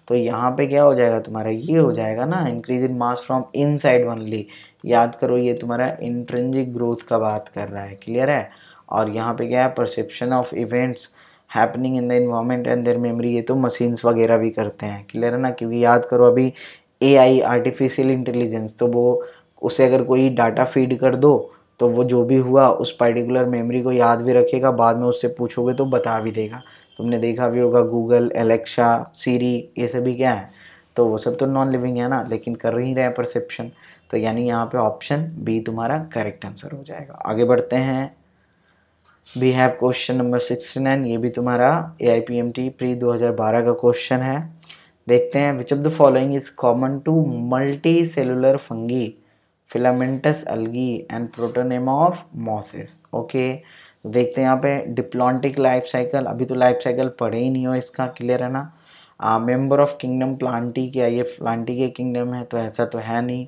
तो यहाँ पे क्या हो जाएगा तुम्हारा ये हो जाएगा ना increase in mass from inside only याद करो ये तुम्हारा इंट्रेंजिक ग्रोथ का बात कर रहा है क्लियर है और यहाँ पे क्या है perception of events happening in the environment and their memory ये तो मशीन्स वगैरह भी करते हैं क्लियर है ना क्योंकि याद करो अभी ए आई आर्टिफिशियल इंटेलिजेंस तो वो उसे अगर कोई डाटा फीड कर दो तो वो जो भी हुआ उस पर्टिकुलर मेमोरी को याद भी रखेगा बाद में उससे पूछोगे तो बता भी देगा तुमने देखा भी होगा गूगल एलेक्सा सीरी ये सभी क्या है तो वो सब तो नॉन लिविंग है ना लेकिन कर ही रहे हैं परसेप्शन तो यानी यहाँ पे ऑप्शन बी तुम्हारा करेक्ट आंसर हो जाएगा आगे बढ़ते हैं we have question number sixty nine ये भी तुम्हारा A I P M T pre दो हज़ार बारह का क्वेश्चन है देखते हैं which of the following is common to multicellular fungi filamentous algae and protonema of mosses okay देखते हैं यहाँ पे डिप्लॉन्टिक लाइफ साइकिल अभी तो लाइफ साइकिल पढ़े ही नहीं हो इसका क्लियर है ना मेंबर ऑफ किंगडम प्लांटी क्या ये प्लांटी के किंगडम है तो ऐसा तो है नहीं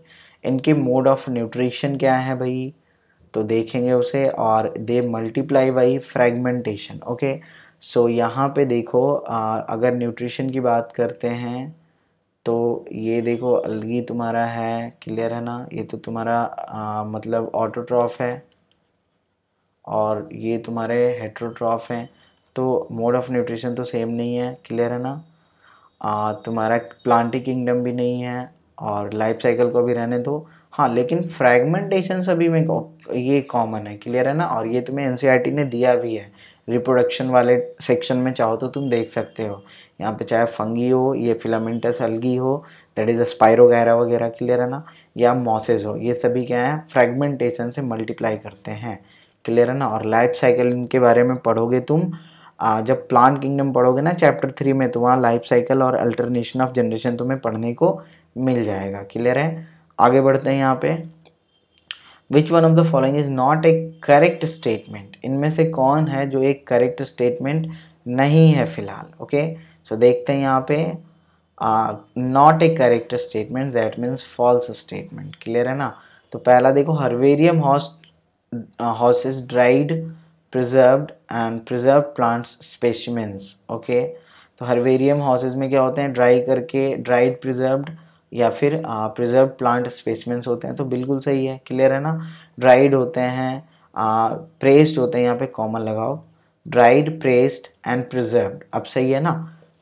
इनके मोड ऑफ न्यूट्रिशन क्या है भाई तो देखेंगे उसे और they multiply by fragmentation okay so यहाँ पे देखो आ, अगर न्यूट्रिशन की बात करते हैं तो ये देखो अलगी तुम्हारा है क्लियर है ना ये तो तुम्हारा आ, मतलब ऑटोट्रॉफ है और ये तुम्हारे हेट्रोट्रॉफ हैं तो मोड ऑफ न्यूट्रिशन तो सेम नहीं है क्लियर है ना आ, तुम्हारा प्लांटी किंगडम भी नहीं है और लाइफ साइकिल को भी रहने दो हाँ लेकिन फ्रैगमेंटेशन सभी में ये कॉमन है क्लियर है ना और ये तुम्हें एन e ने दिया भी है रिप्रोडक्शन वाले सेक्शन में चाहो तो तुम देख सकते हो यहाँ पे चाहे फंगी हो ये फिलामेंटस अलगी हो दैट इज़ अ स्पायरोगैरा वगैरह वगैरह क्लियर है ना या मॉसेज हो ये सभी क्या है फ्रेगमेंटेशन से मल्टीप्लाई करते हैं क्लियर है ना और लाइफ साइकिल इनके बारे में पढ़ोगे तुम आ, जब प्लान किंगडम पढ़ोगे ना चैप्टर थ्री में तो वहाँ लाइफ साइकिल और अल्टरनेशन ऑफ जनरेशन तुम्हें पढ़ने को मिल जाएगा क्लियर है आगे बढ़ते हैं यहाँ पे which one of the following is not a correct statement इनमें से कौन है जो एक करेक्ट स्टेटमेंट नहीं है फिलहाल ओके सो देखते हैं यहाँ पे not a correct statement that means false statement clear है ना तो पहला देखो herbarium houses houses dried preserved and preserve plants specimens okay तो हर्वेरियम हॉर्सेज में क्या होते हैं ड्राई करके ड्राइड प्रिजर्व्ड या फिर प्रिजर्व प्लांट स्पेसमेंट्स होते हैं तो बिल्कुल सही है क्लियर है ना ड्राइड होते हैं प्रेस्ड होते हैं यहाँ पे कॉमन लगाओ ड्राइड प्रेस्ड एंड प्रिजर्व अब सही है ना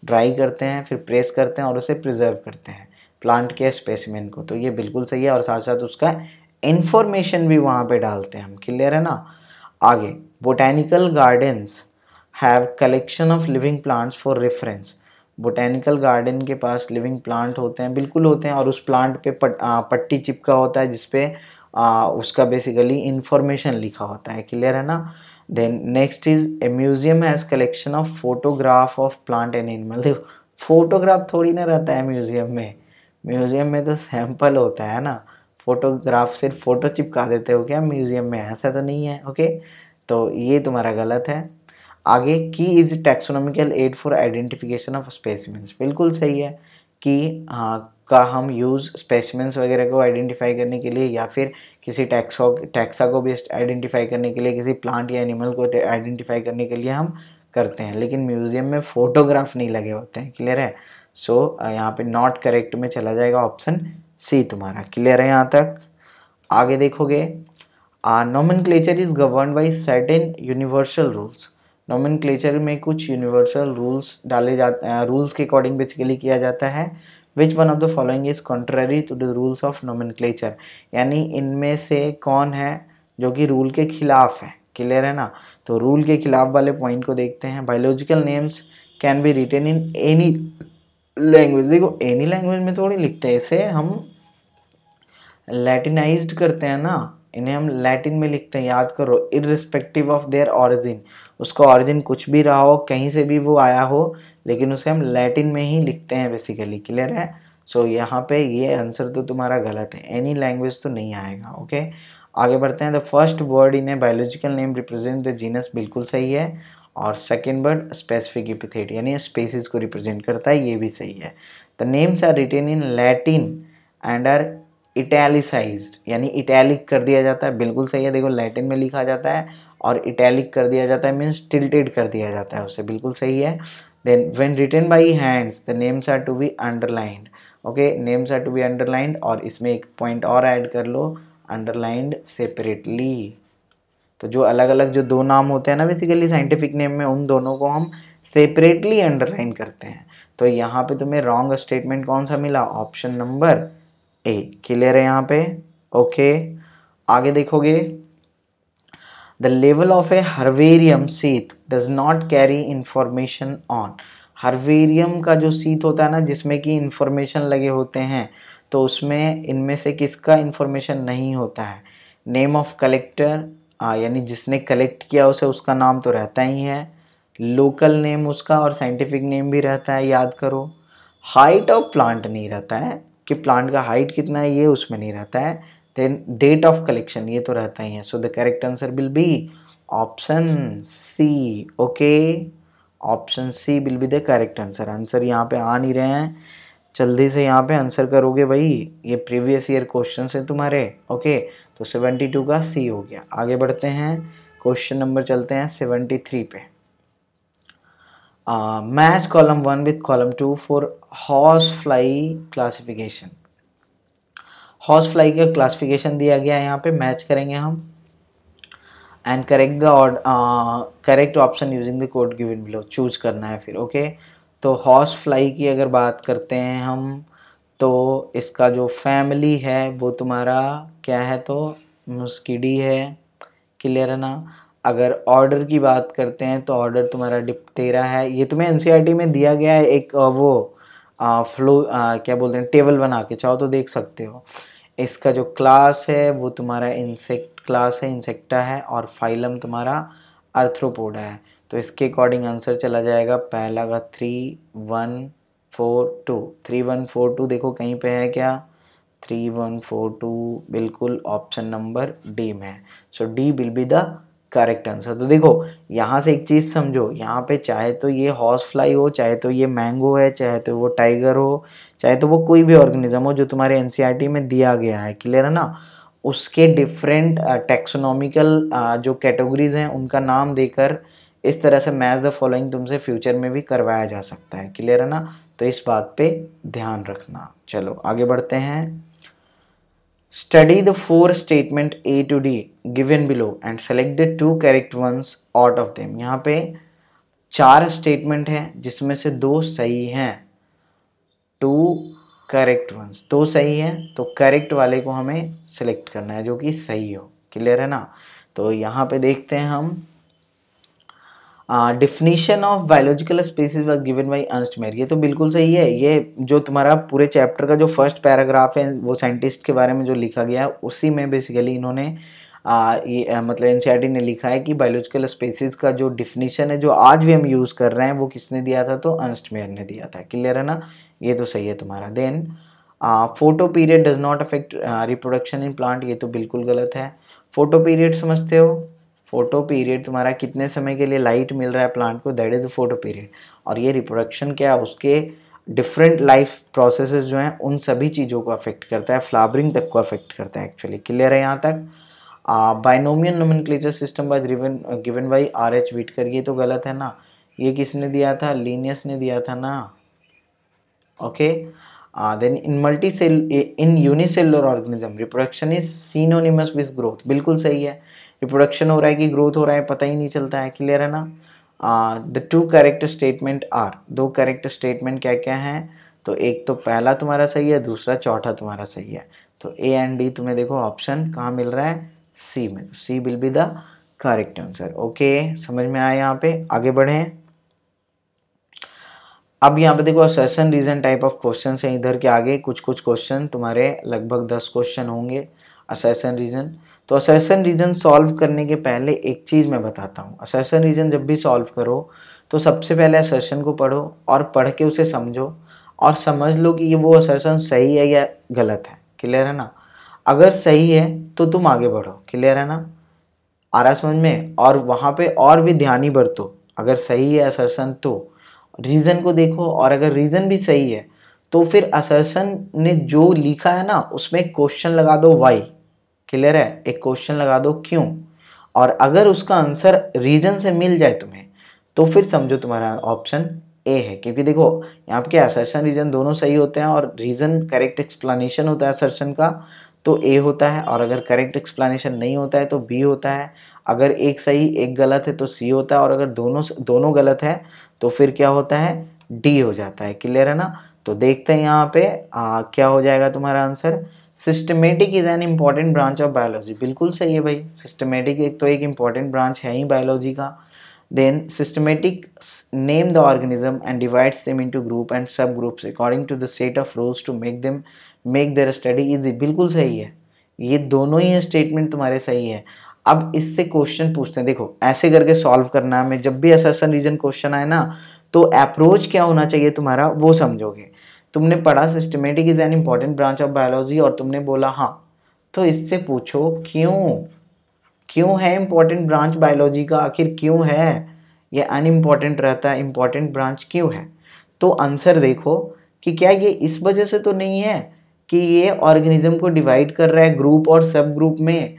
ड्राई करते हैं फिर प्रेस करते हैं और उसे प्रिजर्व करते हैं प्लांट के स्पेसिमेन को तो ये बिल्कुल सही है और साथ साथ उसका इन्फॉर्मेशन भी वहाँ पे डालते हैं हम क्लियर है ना आगे botanical gardens have collection of living plants for reference botanical garden के पास लिविंग प्लांट होते हैं बिल्कुल होते हैं और उस प्लांट पे पट, आ, पट्टी चिपका होता है जिसपे उसका बेसिकली इंफॉर्मेशन लिखा होता है क्लियर है ना then next is a museum has collection of photograph of plant and animal देखो फोटोग्राफ थोड़ी ना रहता है म्यूजियम में म्यूजियम में तो सैंपल होता है ना फोटोग्राफ सिर्फ फ़ोटो चिपका देते हो क्या म्यूजियम में ऐसा तो नहीं है ओके तो ये तुम्हारा गलत है आगे key is taxonomical aid for identification of specimens बिल्कुल सही है कि हाँ का हम यूज़ स्पेसिमेंस वगैरह को आइडेंटिफाई करने के लिए या फिर किसी टैक्सो टैक्सा को भी आइडेंटिफाई करने के लिए किसी प्लांट या एनिमल को आइडेंटिफाई करने के लिए हम करते हैं लेकिन म्यूज़ियम में फ़ोटोग्राफ नहीं लगे होते हैं क्लियर है सो so, यहाँ पे नॉट करेक्ट में चला जाएगा ऑप्शन सी तुम्हारा क्लियर है यहाँ तक आगे देखोगे nomenclature is govern by certain universal rules नॉमिन में कुछ यूनिवर्सल रूल्स डाले जाते रूल्स के अकॉर्डिंग बेसिकली किया जाता है which one of the following is contrary to the rules of नॉमिन यानी इनमें से कौन है जो कि रूल के खिलाफ है क्लियर है ना तो रूल के खिलाफ वाले पॉइंट को देखते हैं biological names can be written in any language देखो एनी लैंग्वेज में थोड़ी लिखते हैं इसे हम लैटिनाइज करते हैं ना इन्हें हम लैटिन में लिखते हैं याद करो इरिस्पेक्टिव ऑफ देयर ऑरिजिन उसका ऑरिजिन कुछ भी रहा हो कहीं से भी वो आया हो लेकिन उसे हम लैटिन में ही लिखते हैं बेसिकली क्लियर है सो so, यहाँ पे ये आंसर तो तुम्हारा गलत है एनी लैंग्वेज तो नहीं आएगा ओके okay? आगे बढ़ते हैं the first word in a biological name represent the genus बिल्कुल सही है और सेकेंड वर्ड स्पेसिफिक इपिथेट यानी स्पेसिस को रिप्रेजेंट करता है ये भी सही है the names are written in Latin and are italicise यानी इटैलिक कर दिया जाता है बिल्कुल सही है देखो लैटिन में लिखा जाता है और इटैलिक कर दिया जाता है मीन्स टिल्टेड कर दिया जाता है उसे बिल्कुल सही है then when written by hands the names are to be underlined okay names are to be underlined और इसमें एक पॉइंट और ऐड कर लो अंडरलाइंड सेपरेटली तो जो अलग अलग जो दो नाम होते हैं ना बेसिकली साइंटिफिक नेम में उन दोनों को हम सेपरेटली अंडरलाइन करते हैं तो यहाँ पे तुम्हें रॉन्ग स्टेटमेंट कौन सा मिला ऑप्शन नंबर ए क्लियर है यहाँ पे ओके आगे देखोगे द लेवल of a herbarium sheet does not carry information on herbarium का जो सीत होता है ना जिसमें कि इंफॉर्मेशन लगे होते हैं तो उसमें इनमें से किसका इंफॉर्मेशन नहीं होता है नेम ऑफ कलेक्टर यानी जिसने कलेक्ट किया उसे उसका नाम तो रहता ही है लोकल नेम उसका और साइंटिफिक नेम भी रहता है याद करो हाइट ऑफ प्लांट नहीं रहता है कि प्लांट का हाइट कितना है ये उसमें नहीं रहता है देन डेट ऑफ कलेक्शन ये तो रहता ही है so the correct answer will be option C okay option C will be the correct answer answer यहाँ पे आ नहीं रहे हैं जल्दी से यहाँ पे आंसर करोगे भाई ये प्रीवियस ईयर क्वेश्चन है तुम्हारे ओके तो सेवेंटी टू का सी हो गया आगे बढ़ते हैं क्वेश्चन नंबर चलते हैं सेवेंटी थ्री पे match column one with column two for housefly classification housefly का क्लासिफिकेशन दिया गया है यहाँ पे मैच करेंगे हम and correct the correct option using the code given below choose करना है फिर ओके okay? तो हॉर्स फ्लाई की अगर बात करते हैं हम तो इसका जो फैमिली है वो तुम्हारा क्या है तो मुस्किडी है क्लियर है ना अगर ऑर्डर की बात करते हैं तो ऑर्डर तुम्हारा डिप्टेरा है ये तुम्हें एन e में दिया गया है एक uh, वो फ्लो क्या बोलते हैं टेबल बना के चाहो तो देख सकते हो इसका जो क्लास है वो तुम्हारा इंसेक्ट क्लास है इंसेक्टा है और फाइलम तुम्हारा अर्थ्रोपोडा है तो इसके अकॉर्डिंग आंसर चला जाएगा पहला का three one four two three one four two देखो कहीं पे है क्या थ्री वन फोर टू बिल्कुल ऑप्शन नंबर डी में है so D will be the correct answer तो देखो यहाँ से एक चीज़ समझो यहाँ पे चाहे तो ये हॉर्स फ्लाई हो चाहे तो ये मैंगो है चाहे तो वो टाइगर हो चाहे तो वो कोई भी ऑर्गेनिज्म हो जो तुम्हारे एन e में दिया गया है क्लियर है ना उसके डिफरेंट टेक्सोनॉमिकल जो कैटेगरीज हैं उनका नाम देकर इस तरह से मैच द फॉलोइंग तुमसे फ्यूचर में भी करवाया जा सकता है क्लियर है ना तो इस बात पे ध्यान रखना चलो आगे बढ़ते हैं Study the four statement A to D given below and select the two correct ones out of them. यहाँ पे चार स्टेटमेंट हैं जिसमें से दो सही हैं टू करेक्ट वंस दो सही हैं तो करेक्ट वाले को हमें सेलेक्ट करना है जो कि सही हो क्लियर है ना तो यहाँ पे देखते हैं हम definition of biological species was given by Ernst Mayr ये तो बिल्कुल सही है ये जो तुम्हारा पूरे चैप्टर का जो फर्स्ट पैराग्राफ है वो साइंटिस्ट के बारे में जो लिखा गया है उसी में बेसिकली इन्होंने आ, uh, ये आ, uh, मतलब एन e ने लिखा है कि बायोलॉजिकल स्पेसिस का जो डिफिनीशन है जो आज भी हम यूज़ कर रहे हैं वो किसने दिया था तो अंस्ट मेयर ने दिया था क्लियर है ना ये तो सही है तुम्हारा then photoperiod does not affect reproduction in plant ये तो बिल्कुल गलत है फोटो पीरियड समझते हो फोटो पीरियड तुम्हारा कितने समय के लिए लाइट मिल रहा है प्लांट को that is the photoperiod और ये रिप्रोडक्शन क्या है उसके डिफरेंट लाइफ प्रोसेसेस जो हैं उन सभी चीज़ों को अफेक्ट करता है फ्लावरिंग तक को अफेक्ट करता है एक्चुअली क्लियर है यहाँ तक बाइनोमियल क्लेचर सिस्टम बाय रिवन given by R H Whittaker ये तो गलत है ना ये किसने दिया था लीनियस ने दिया था ना okay then in multi cell in unicellular organism reproduction is synonymous with growth बिल्कुल सही है रिप्रोडक्शन हो रहा है कि ग्रोथ हो रहा है पता ही नहीं चलता है क्लियर है ना the two correct statement are दो करेक्ट स्टेटमेंट क्या क्या हैं तो एक तो पहला तुम्हारा सही है दूसरा चौथा तुम्हारा सही है तो ए एंड डी तुम्हें देखो ऑप्शन कहाँ मिल रहा है सी में C will be the correct answer okay समझ में आया यहाँ पे आगे बढ़ें अब यहाँ पे देखो assertion reason type of question है इधर के आगे कुछ कुछ क्वेश्चन तुम्हारे लगभग दस क्वेश्चन होंगे असेसन रीजन तो असेसन रीजन सॉल्व करने के पहले एक चीज़ मैं बताता हूँ असेसन रीजन जब भी सॉल्व करो तो सबसे पहले असेसन को पढ़ो और पढ़ के उसे समझो और समझ लो कि ये वो असेसन सही है या गलत है क्लियर है ना अगर सही है तो तुम आगे बढ़ो क्लियर है ना आ रहा समझ में और वहाँ पे और भी ध्यान ही बरतो अगर सही है असरसन तो रीज़न को देखो और अगर रीज़न भी सही है तो फिर असरसन ने जो लिखा है ना उसमें क्वेश्चन लगा दो वाई क्लियर है एक क्वेश्चन लगा दो क्यों और अगर उसका आंसर रीजन से मिल जाए तुम्हें तो फिर समझो तुम्हारा ऑप्शन ए है क्योंकि देखो यहाँ पे असर्शन रीजन दोनों सही होते हैं और रीजन करेक्ट एक्सप्लेनेशन होता है असर्शन का तो ए होता है और अगर करेक्ट एक्सप्लानशन नहीं होता है तो बी होता है अगर एक सही एक गलत है तो सी होता है और अगर दोनों दोनों गलत है तो फिर क्या होता है डी हो जाता है क्लियर है ना तो देखते हैं यहाँ पे आ, क्या हो जाएगा तुम्हारा answer systematic is an important branch of biology बिल्कुल सही है भाई सिस्टमेटिक एक तो एक इम्पॉर्टेंट ब्रांच है ही बायोलॉजी का then systematic name the organism and divides them into group and sub groups according to the set of rules to make them make their study is बिल्कुल सही है ये दोनों ही स्टेटमेंट तुम्हारे सही है अब इससे क्वेश्चन पूछते हैं देखो ऐसे करके सॉल्व करना है हमें जब भी असेसन रीजन क्वेश्चन आए ना तो अप्रोच क्या होना चाहिए तुम्हारा वो समझोगे तुमने पढ़ा systematic is an important branch of biology और तुमने बोला हाँ तो इससे पूछो क्यों क्यों है इम्पॉर्टेंट ब्रांच बायोलॉजी का आखिर क्यों है ये अनइम्पॉर्टेंट रहता है इम्पॉर्टेंट ब्रांच क्यों है तो आंसर देखो कि क्या ये इस वजह से तो नहीं है कि ये ऑर्गेनिज्म को डिवाइड कर रहा है ग्रुप और सब ग्रुप में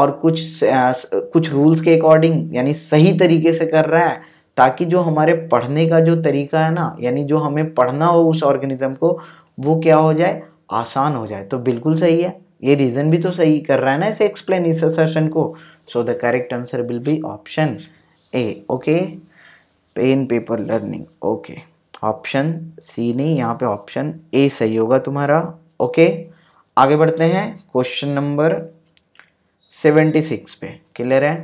और कुछ आ, कुछ रूल्स के अकॉर्डिंग यानी सही तरीके से कर रहा है ताकि जो हमारे पढ़ने का जो तरीका है ना यानी जो हमें पढ़ना हो उस ऑर्गेनिज़म को वो क्या हो जाए आसान हो जाए तो बिल्कुल सही है ये रीज़न भी तो सही कर रहा है ना इसे एक्सप्लेन इस असर्शन को so the correct answer will be option A okay pen paper learning okay option C नहीं यहाँ पे ऑप्शन ए सही होगा तुम्हारा ओके okay. आगे बढ़ते हैं क्वेश्चन नंबर सेवेंटी सिक्स पे क्लियर है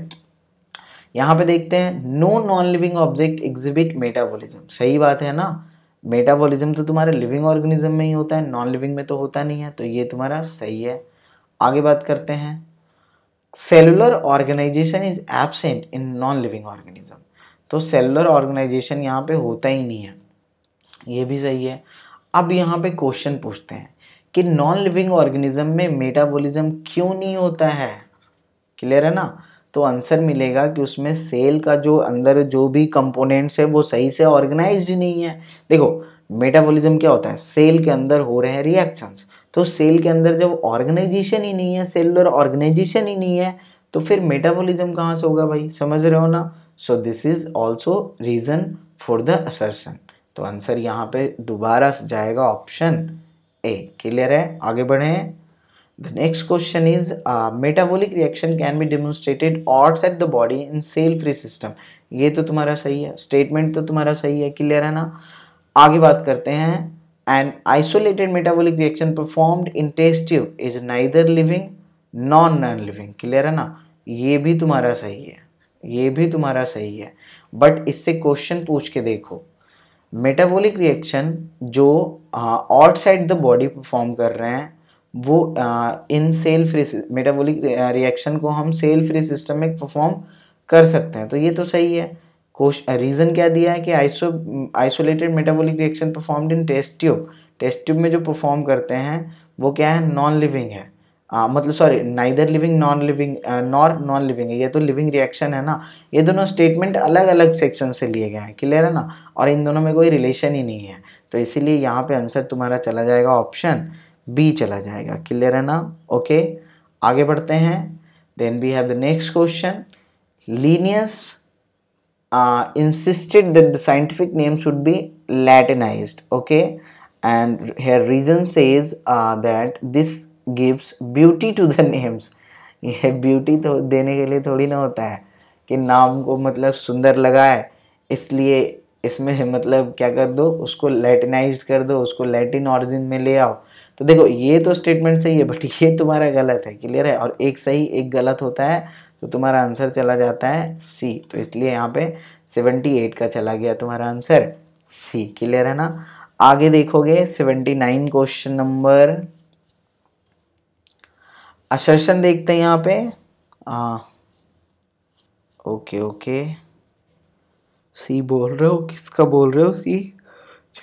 यहाँ पे देखते हैं no non living object exhibit metabolism सही बात है ना मेटाबॉलिज्म तो तुम्हारे लिविंग ऑर्गेनिज्म में ही होता है नॉन लिविंग में तो होता नहीं है तो ये तुम्हारा सही है आगे बात करते हैं cellular organisation is absent in non living organism तो सेलुलर ऑर्गेनाइजेशन यहाँ पे होता ही नहीं है ये भी सही है अब यहाँ पे क्वेश्चन पूछते हैं कि नॉन लिविंग ऑर्गेनिज्म में मेटाबॉलिज्म क्यों नहीं होता है क्लियर है ना तो आंसर मिलेगा कि उसमें सेल का जो अंदर जो भी कंपोनेंट्स है वो सही से ऑर्गेनाइज नहीं है देखो मेटाबॉलिज्म क्या होता है सेल के अंदर हो रहे हैं रिएक्शंस तो सेल के अंदर जब ऑर्गेनाइजेशन ही नहीं है सेलर ऑर्गेनाइजेशन ही नहीं है तो फिर मेटाबॉलिज्म कहाँ से होगा भाई समझ रहे हो ना so this is also reason for the assertion तो आंसर यहाँ पे दोबारा जाएगा ऑप्शन ए क्लियर है आगे बढ़ें The next question is uh, metabolic reaction can be demonstrated odds at the body in cell free system. ये तो तुम्हारा सही है स्टेटमेंट तो तुम्हारा सही है क्लियर है ना आगे बात करते हैं and isolated metabolic reaction performed in test tube is neither living non non living clear है ना ये भी तुम्हारा सही है ये भी तुम्हारा सही है बट इससे क्वेश्चन पूछ के देखो मेटाबोलिक रिएक्शन जो आउटसाइड द बॉडी परफॉर्म कर रहे हैं वो इन सेल फ्री मेटाबॉलिक रिएक्शन को हम सेल फ्री सिस्टम में परफॉर्म कर सकते हैं तो ये तो सही है क्वेश्चन रीज़न क्या दिया है कि iso isolated metabolic reaction performed in test tube test tube में जो परफॉर्म करते हैं वो क्या है नॉन लिविंग है आ, मतलब sorry neither living non living nor non living है ये तो लिविंग रिएक्शन है ना ये दोनों स्टेटमेंट अलग अलग सेक्शन से लिए गए हैं क्लियर है ना और इन दोनों में कोई रिलेशन ही नहीं है तो इसीलिए यहाँ पे आंसर तुम्हारा चला जाएगा ऑप्शन बी चला जाएगा क्लियर है ना ओके आगे बढ़ते हैं then we have the next question Linnaeus insisted that the scientific name should be Latinise okay and here reason says uh, that this gives beauty to the यह beauty तो देने के लिए थोड़ी ना होता है कि नाम को मतलब सुंदर लगाए इसलिए इसमें मतलब क्या कर दो उसको लैटिनाइज कर दो उसको लैटिन ऑरिजिन में ले आओ तो देखो ये तो स्टेटमेंट सही है बट ये तुम्हारा गलत है क्लियर है और एक सही एक गलत होता है तो तुम्हारा आंसर चला जाता है सी तो इसलिए यहाँ पे सेवेंटी एट का चला गया तुम्हारा आंसर सी क्लियर है ना आगे देखोगे seventy nine question number assertion देखते हैं यहाँ पे हाँ ओके ओके सी बोल रहे हो किसका बोल रहे हो सी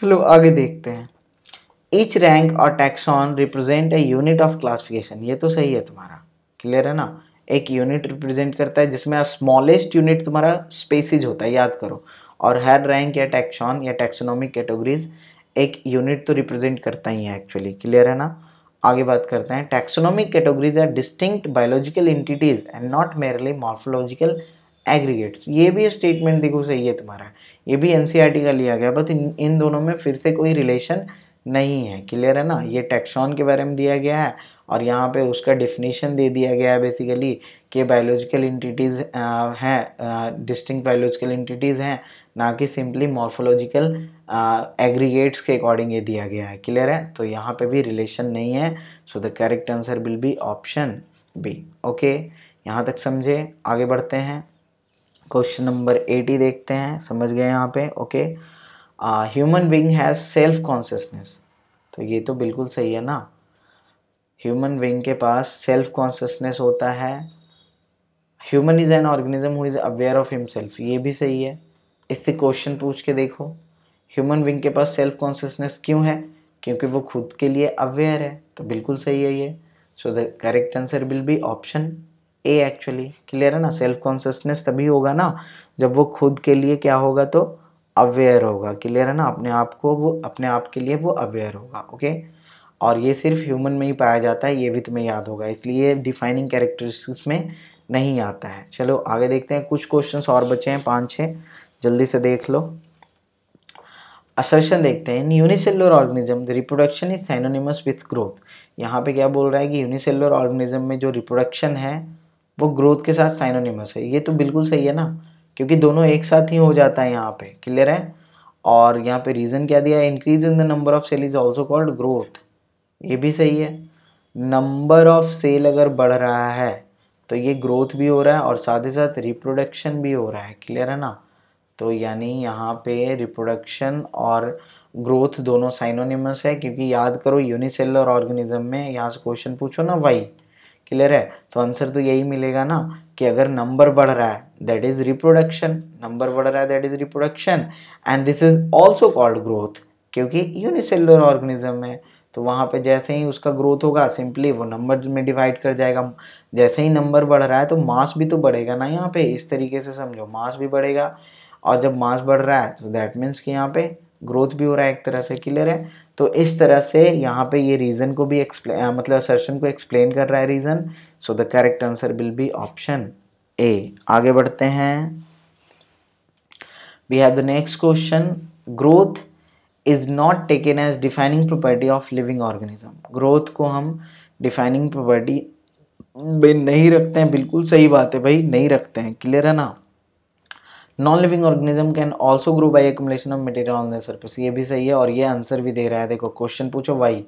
चलो आगे देखते हैं ईच रैंक और taxon represent a unit of classification ये तो सही है तुम्हारा क्लियर है ना एक यूनिट रिप्रेजेंट करता है जिसमें स्मॉलेस्ट यूनिट तुम्हारा स्पेसिज होता है याद करो और हर रैंक या टैक्सॉन या टैक्सोनॉमिक कैटेगरीज एक यूनिट तो रिप्रेजेंट करता ही है एक्चुअली क्लियर है ना आगे बात करते हैं taxonomic categories are distinct biological entities and not merely morphological aggregates ये भी स्टेटमेंट देखो सही है तुम्हारा ये भी एन e का लिया गया बट इन, इन दोनों में फिर से कोई रिलेशन नहीं है क्लियर है ना ये टैक्सॉन के बारे में दिया गया है और यहाँ पे उसका डिफिनेशन दे दिया गया है बेसिकली कि बायोलॉजिकल इंटिटीज़ हैं डिस्टिंग बायोलॉजिकल इंटिटीज़ हैं ना कि सिंपली मॉर्फोलॉजिकल एग्रीगेट्स के अकॉर्डिंग ये दिया गया है क्लियर है तो यहाँ पे भी रिलेशन नहीं है so the correct answer will be option B okay यहाँ तक समझे आगे बढ़ते हैं क्वेश्चन नंबर एटी देखते हैं समझ गए यहाँ पे okay okay? Human being has self consciousness तो ये तो बिल्कुल सही है ना ह्यूमन विंग के पास सेल्फ कॉन्सियसनेस होता है human is an organism who is aware of himself ये भी सही है इससे क्वेश्चन पूछ के देखो ह्यूमन विंग के पास सेल्फ कॉन्सियसनेस क्यों है क्योंकि वो खुद के लिए अवेयर है तो बिल्कुल सही है ये so the correct answer will be option A actually clear है ना सेल्फ कॉन्सियसनेस तभी होगा ना जब वो खुद के लिए क्या होगा तो अवेयर होगा क्लियर है ना अपने आप को वो अपने आप के लिए वो अवेयर होगा ओके और ये सिर्फ ह्यूमन में ही पाया जाता है ये भी तुम्हें याद होगा इसलिए डिफाइनिंग कैरेक्टरिस्टिक्स में नहीं आता है चलो आगे देखते हैं कुछ क्वेश्चंस और बचे हैं पाँच छः जल्दी से देख लो असर्शन देखते हैं unicellular organism reproduction is synonymous with growth यहाँ पे क्या बोल रहा है कि यूनिसेलुलर ऑर्गेनिज्म में जो रिप्रोडक्शन है वो ग्रोथ के साथ साइनोनिमस है ये तो बिल्कुल सही है ना क्योंकि दोनों एक साथ ही हो जाता है यहाँ पे क्लियर है और यहाँ पे रीज़न क्या दिया है increase in the number of cell is also called growth ये भी सही है नंबर ऑफ सेल अगर बढ़ रहा है तो ये ग्रोथ भी हो रहा है और साथ ही साथ रिप्रोडक्शन भी हो रहा है क्लियर है ना तो यानी यहाँ पे रिप्रोडक्शन और ग्रोथ दोनों साइनोनिमस है क्योंकि याद करो यूनिसेलर ऑर्गेनिज्म में यहाँ से क्वेश्चन पूछो ना वाई क्लियर है तो आंसर तो यही मिलेगा ना कि अगर नंबर बढ़ रहा है that is reproduction number बढ़ रहा है that is reproduction and this is also called growth क्योंकि यूनिसेलुलर ऑर्गेनिज्म है तो वहाँ पे जैसे ही उसका ग्रोथ होगा सिंपली वो नंबर में डिवाइड कर जाएगा जैसे ही नंबर बढ़ रहा है तो मास भी तो बढ़ेगा ना यहाँ पे इस तरीके से समझो मास भी बढ़ेगा और जब मास बढ़ रहा है तो दैट मीन्स कि यहाँ पे ग्रोथ भी हो रहा है एक तरह से क्लियर है तो इस तरह से यहाँ पे ये रीज़न को भी एक्सप्लेन मतलब सर्शन को एक्सप्लेन कर रहा है reason so the correct answer will be option A आगे बढ़ते हैं we have the next question growth is not taken as defining property of living organism growth को हम डिफाइनिंग प्रॉपर्टी में नहीं रखते हैं बिल्कुल सही बात है भाई नहीं रखते हैं क्लियर है ना non living organism can also grow by accumulation of material on the surface ये भी सही है और ये आंसर भी दे रहा है देखो क्वेश्चन पूछो वाई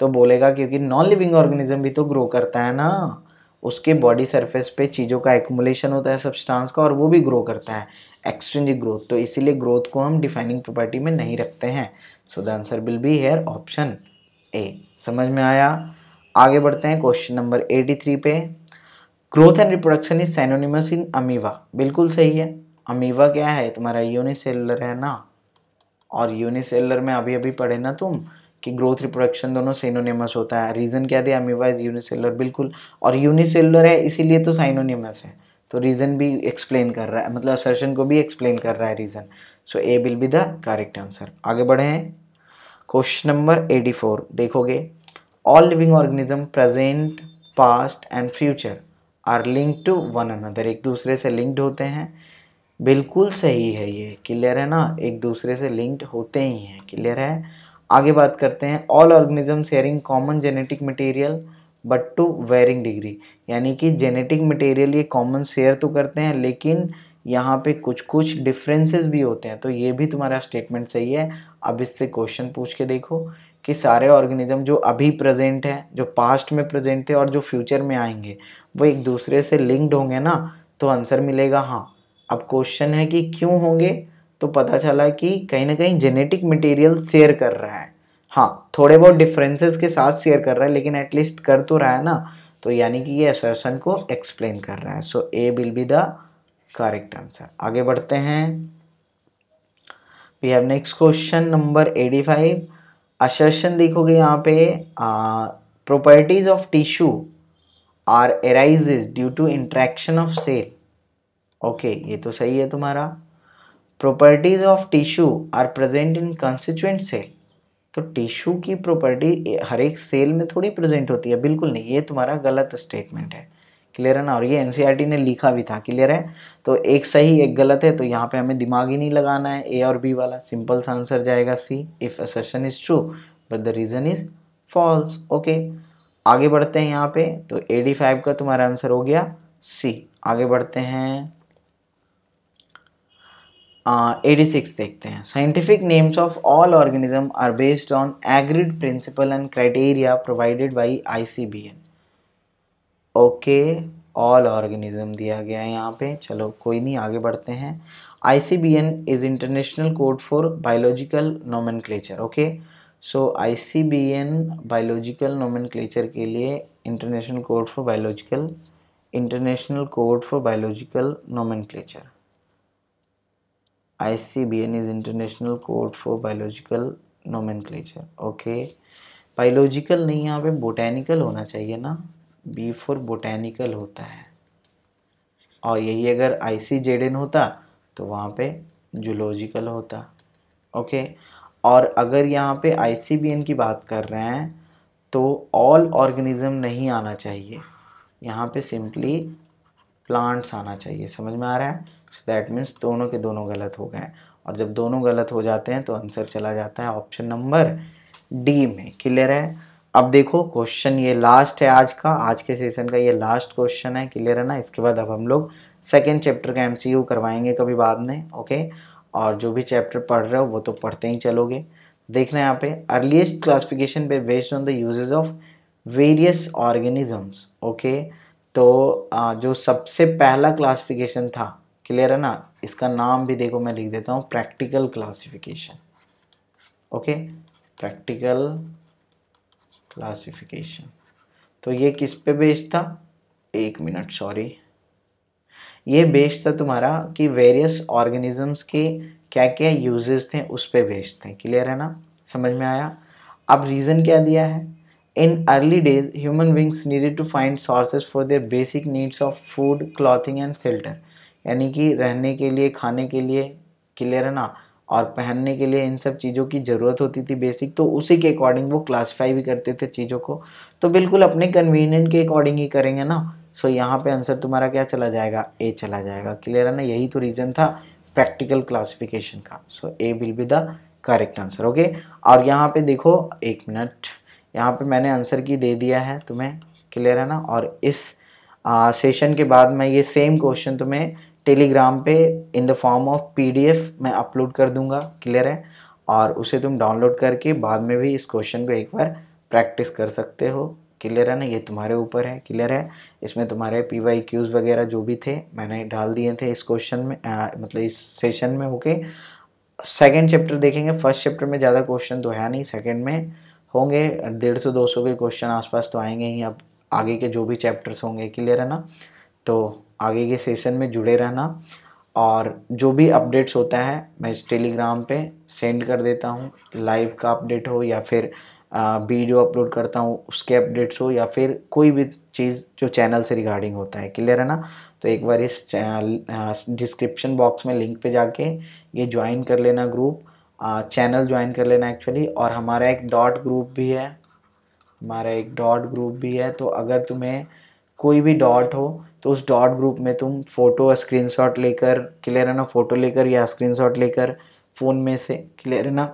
तो बोलेगा क्योंकि नॉन लिविंग ऑर्गेनिज्म भी तो ग्रो करता है ना उसके बॉडी सरफेस पे चीज़ों का एकुमुलेशन होता है सब्सटेंस का और वो भी ग्रो करता है एक्सट्रिंजिक ग्रोथ तो इसीलिए ग्रोथ को हम डिफाइनिंग प्रॉपर्टी में नहीं रखते हैं so the answer will be here option A समझ में आया आगे बढ़ते हैं क्वेश्चन नंबर एटी थ्री पे growth and reproduction is synonymous in amoeba बिल्कुल सही है अमीवा क्या है तुम्हारा यूनिसेलर है ना और यूनिसेलर में अभी अभी पढ़े ना तुम कि ग्रोथ रिप्रोडक्शन दोनों सेनोनेमस होता है रीज़न क्या दिया अमीबा इज यूनिसेलुलर बिल्कुल और यूनिसेलुलर है इसीलिए तो साइनोनिमस है तो रीज़न भी एक्सप्लेन कर रहा है मतलब असर्शन को भी एक्सप्लेन कर रहा है reason so A will be the correct answer आगे बढ़े हैं क्वेश्चन नंबर एटी फोर देखोगे all living organism present past and future are link to one another एक दूसरे से लिंक्ड होते हैं बिल्कुल सही है ये क्लियर है ना एक दूसरे से लिंक्ड होते ही हैं क्लियर है आगे बात करते हैं all organism sharing common genetic material but to varying degree यानी कि जेनेटिक मटेरियल ये कॉमन शेयर तो करते हैं लेकिन यहाँ पे कुछ कुछ डिफरेंसेस भी होते हैं तो ये भी तुम्हारा स्टेटमेंट सही है अब इससे क्वेश्चन पूछ के देखो कि सारे ऑर्गेनिज्म जो अभी प्रेजेंट हैं जो पास्ट में प्रेजेंट थे और जो फ्यूचर में आएंगे वो एक दूसरे से लिंक्ड होंगे ना तो आंसर मिलेगा हाँ अब क्वेश्चन है कि क्यों होंगे तो पता चला कि कहीं ना कहीं जेनेटिक मटेरियल शेयर कर रहा है हाँ थोड़े बहुत डिफरेंसेस के साथ शेयर कर रहा है लेकिन एटलीस्ट कर तो रहा है ना तो यानी कि ये असर्सन को एक्सप्लेन कर रहा है so A will be the correct answer आगे बढ़ते हैं we have next question number eighty five assertion देखोगे यहाँ पे properties of tissue are arises due to interaction of cell okay ये तो सही है तुम्हारा properties of tissue are present in constituent cell तो टिश्यू की प्रॉपर्टी हर एक सेल में थोड़ी प्रेजेंट होती है बिल्कुल नहीं ये तुम्हारा गलत स्टेटमेंट है क्लियर है ना और ये एन e ने लिखा भी था क्लियर है तो एक सही एक गलत है तो यहाँ पे हमें दिमाग ही नहीं लगाना है ए और बी वाला सिंपल सा आंसर जाएगा C if assertion is true but the reason is false okay आगे बढ़ते हैं यहाँ पे तो एडी फाइव का तुम्हारा आंसर हो गया सी आगे बढ़ते हैं एटी सिक्स देखते हैं scientific names of all organism are based on agreed principle and criteria provided by I C B N okay all organism दिया गया है यहाँ पे चलो कोई नहीं आगे बढ़ते हैं I C B N is international code for biological nomen okay so I C B N biological nomen के लिए international code for biological international code for biological nomen ICBN is International Code for Biological Nomenclature. Okay. Biological नहीं यहाँ पे botanical होना चाहिए ना B for botanical होता है और यही अगर आई सी एन होता तो वहाँ पे जुलॉजिकल होता ओके और अगर यहाँ पे आई सी बी एन की बात कर रहे हैं तो ऑल ऑर्गेनिज्म नहीं आना चाहिए यहाँ पे सिंपली प्लांट्स आना चाहिए समझ में आ रहा है दैट मीन्स दोनों के दोनों गलत हो गए हैं और जब दोनों गलत हो जाते हैं तो आंसर चला जाता है ऑप्शन नंबर डी में क्लियर है अब देखो क्वेश्चन ये लास्ट है आज का आज के सेशन का ये लास्ट क्वेश्चन है क्लियर है ना इसके बाद अब हम लोग सेकेंड चैप्टर का एम करवाएंगे कभी बाद में ओके और जो भी चैप्टर पढ़ रहे हो वो तो पढ़ते ही चलोगे देखना यहाँ पे अर्लीस्ट क्लासिफिकेशन पे based on the uses of various organisms okay तो जो सबसे पहला क्लासिफिकेशन था क्लियर है ना इसका नाम भी देखो मैं लिख देता हूँ practical classification okay practical classification तो ये किस पे बेस्ड था एक मिनट सॉरी ये बेस्ड था तुम्हारा कि वेरियस ऑर्गेनिजम्स के क्या क्या यूजेस थे उस पर बेस्ड थे क्लियर है ना समझ में आया अब रीज़न क्या दिया है in early days human beings needed to find sources for their basic needs of food clothing and shelter यानी कि रहने के लिए खाने के लिए क्लियर है ना और पहनने के लिए इन सब चीज़ों की ज़रूरत होती थी बेसिक तो उसी के अकॉर्डिंग वो क्लासीफाई भी करते थे चीज़ों को तो बिल्कुल अपने कन्वीनियंट के अकॉर्डिंग ही करेंगे ना सो so, यहाँ पे आंसर तुम्हारा क्या चला जाएगा ए चला जाएगा क्लियर है ना यही तो रीज़न था प्रैक्टिकल क्लासिफिकेशन का so A will be the correct answer okay और यहाँ पे देखो एक मिनट यहाँ पे मैंने आंसर की दे दिया है तुम्हें क्लियर है ना और इस सेशन के बाद मैं ये सेम क्वेश्चन तुम्हें टेलीग्राम पे in the form of PDF मैं अपलोड कर दूंगा क्लियर है और उसे तुम डाउनलोड करके बाद में भी इस क्वेश्चन को एक बार प्रैक्टिस कर सकते हो क्लियर है ना ये तुम्हारे ऊपर है क्लियर है इसमें तुम्हारे पी वाई क्यूज़ वगैरह जो भी थे मैंने डाल दिए थे इस क्वेश्चन में आ, मतलब इस सेशन में होके सेकेंड चैप्टर देखेंगे फर्स्ट चैप्टर में ज़्यादा क्वेश्चन तो है नहीं सेकेंड में होंगे डेढ़ सौ दो सौ के क्वेश्चन आसपास तो आएंगे ही अब आगे के जो भी चैप्टर्स होंगे क्लियर है ना तो आगे के सेशन में जुड़े रहना और जो भी अपडेट्स होता है मैं इस टेलीग्राम पे सेंड कर देता हूँ लाइव का अपडेट हो या फिर वीडियो अपलोड करता हूँ उसके अपडेट्स हो या फिर कोई भी चीज़ जो चैनल से रिगार्डिंग होता है क्लियर है ना तो एक बार इस डिस्क्रिप्शन बॉक्स में लिंक पे जाके ये ज्वाइन कर लेना ग्रुप चैनल ज्वाइन कर लेना एक्चुअली और हमारा एक डॉट ग्रुप भी है हमारा एक डॉट ग्रुप भी है तो अगर तुम्हें कोई भी डॉट हो तो उस डॉट ग्रुप में तुम फ़ोटो शॉट लेकर क्लियर है ना फ़ोटो लेकर या शॉट लेकर फ़ोन में से क्लियर है ना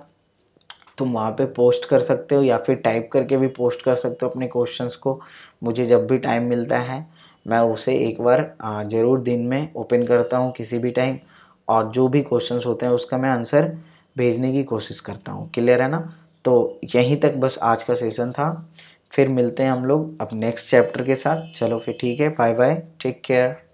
तुम वहाँ पे पोस्ट कर सकते हो या फिर टाइप करके भी पोस्ट कर सकते हो अपने क्वेश्चंस को मुझे जब भी टाइम मिलता है मैं उसे एक बार ज़रूर दिन में ओपन करता हूँ किसी भी टाइम और जो भी क्वेश्चंस होते हैं उसका मैं आंसर भेजने की कोशिश करता हूँ क्लियर है ना तो यहीं तक बस आज का सेशन था फिर मिलते हैं हम लोग अब नेक्स्ट चैप्टर के साथ चलो फिर ठीक है बाय बाय टेक केयर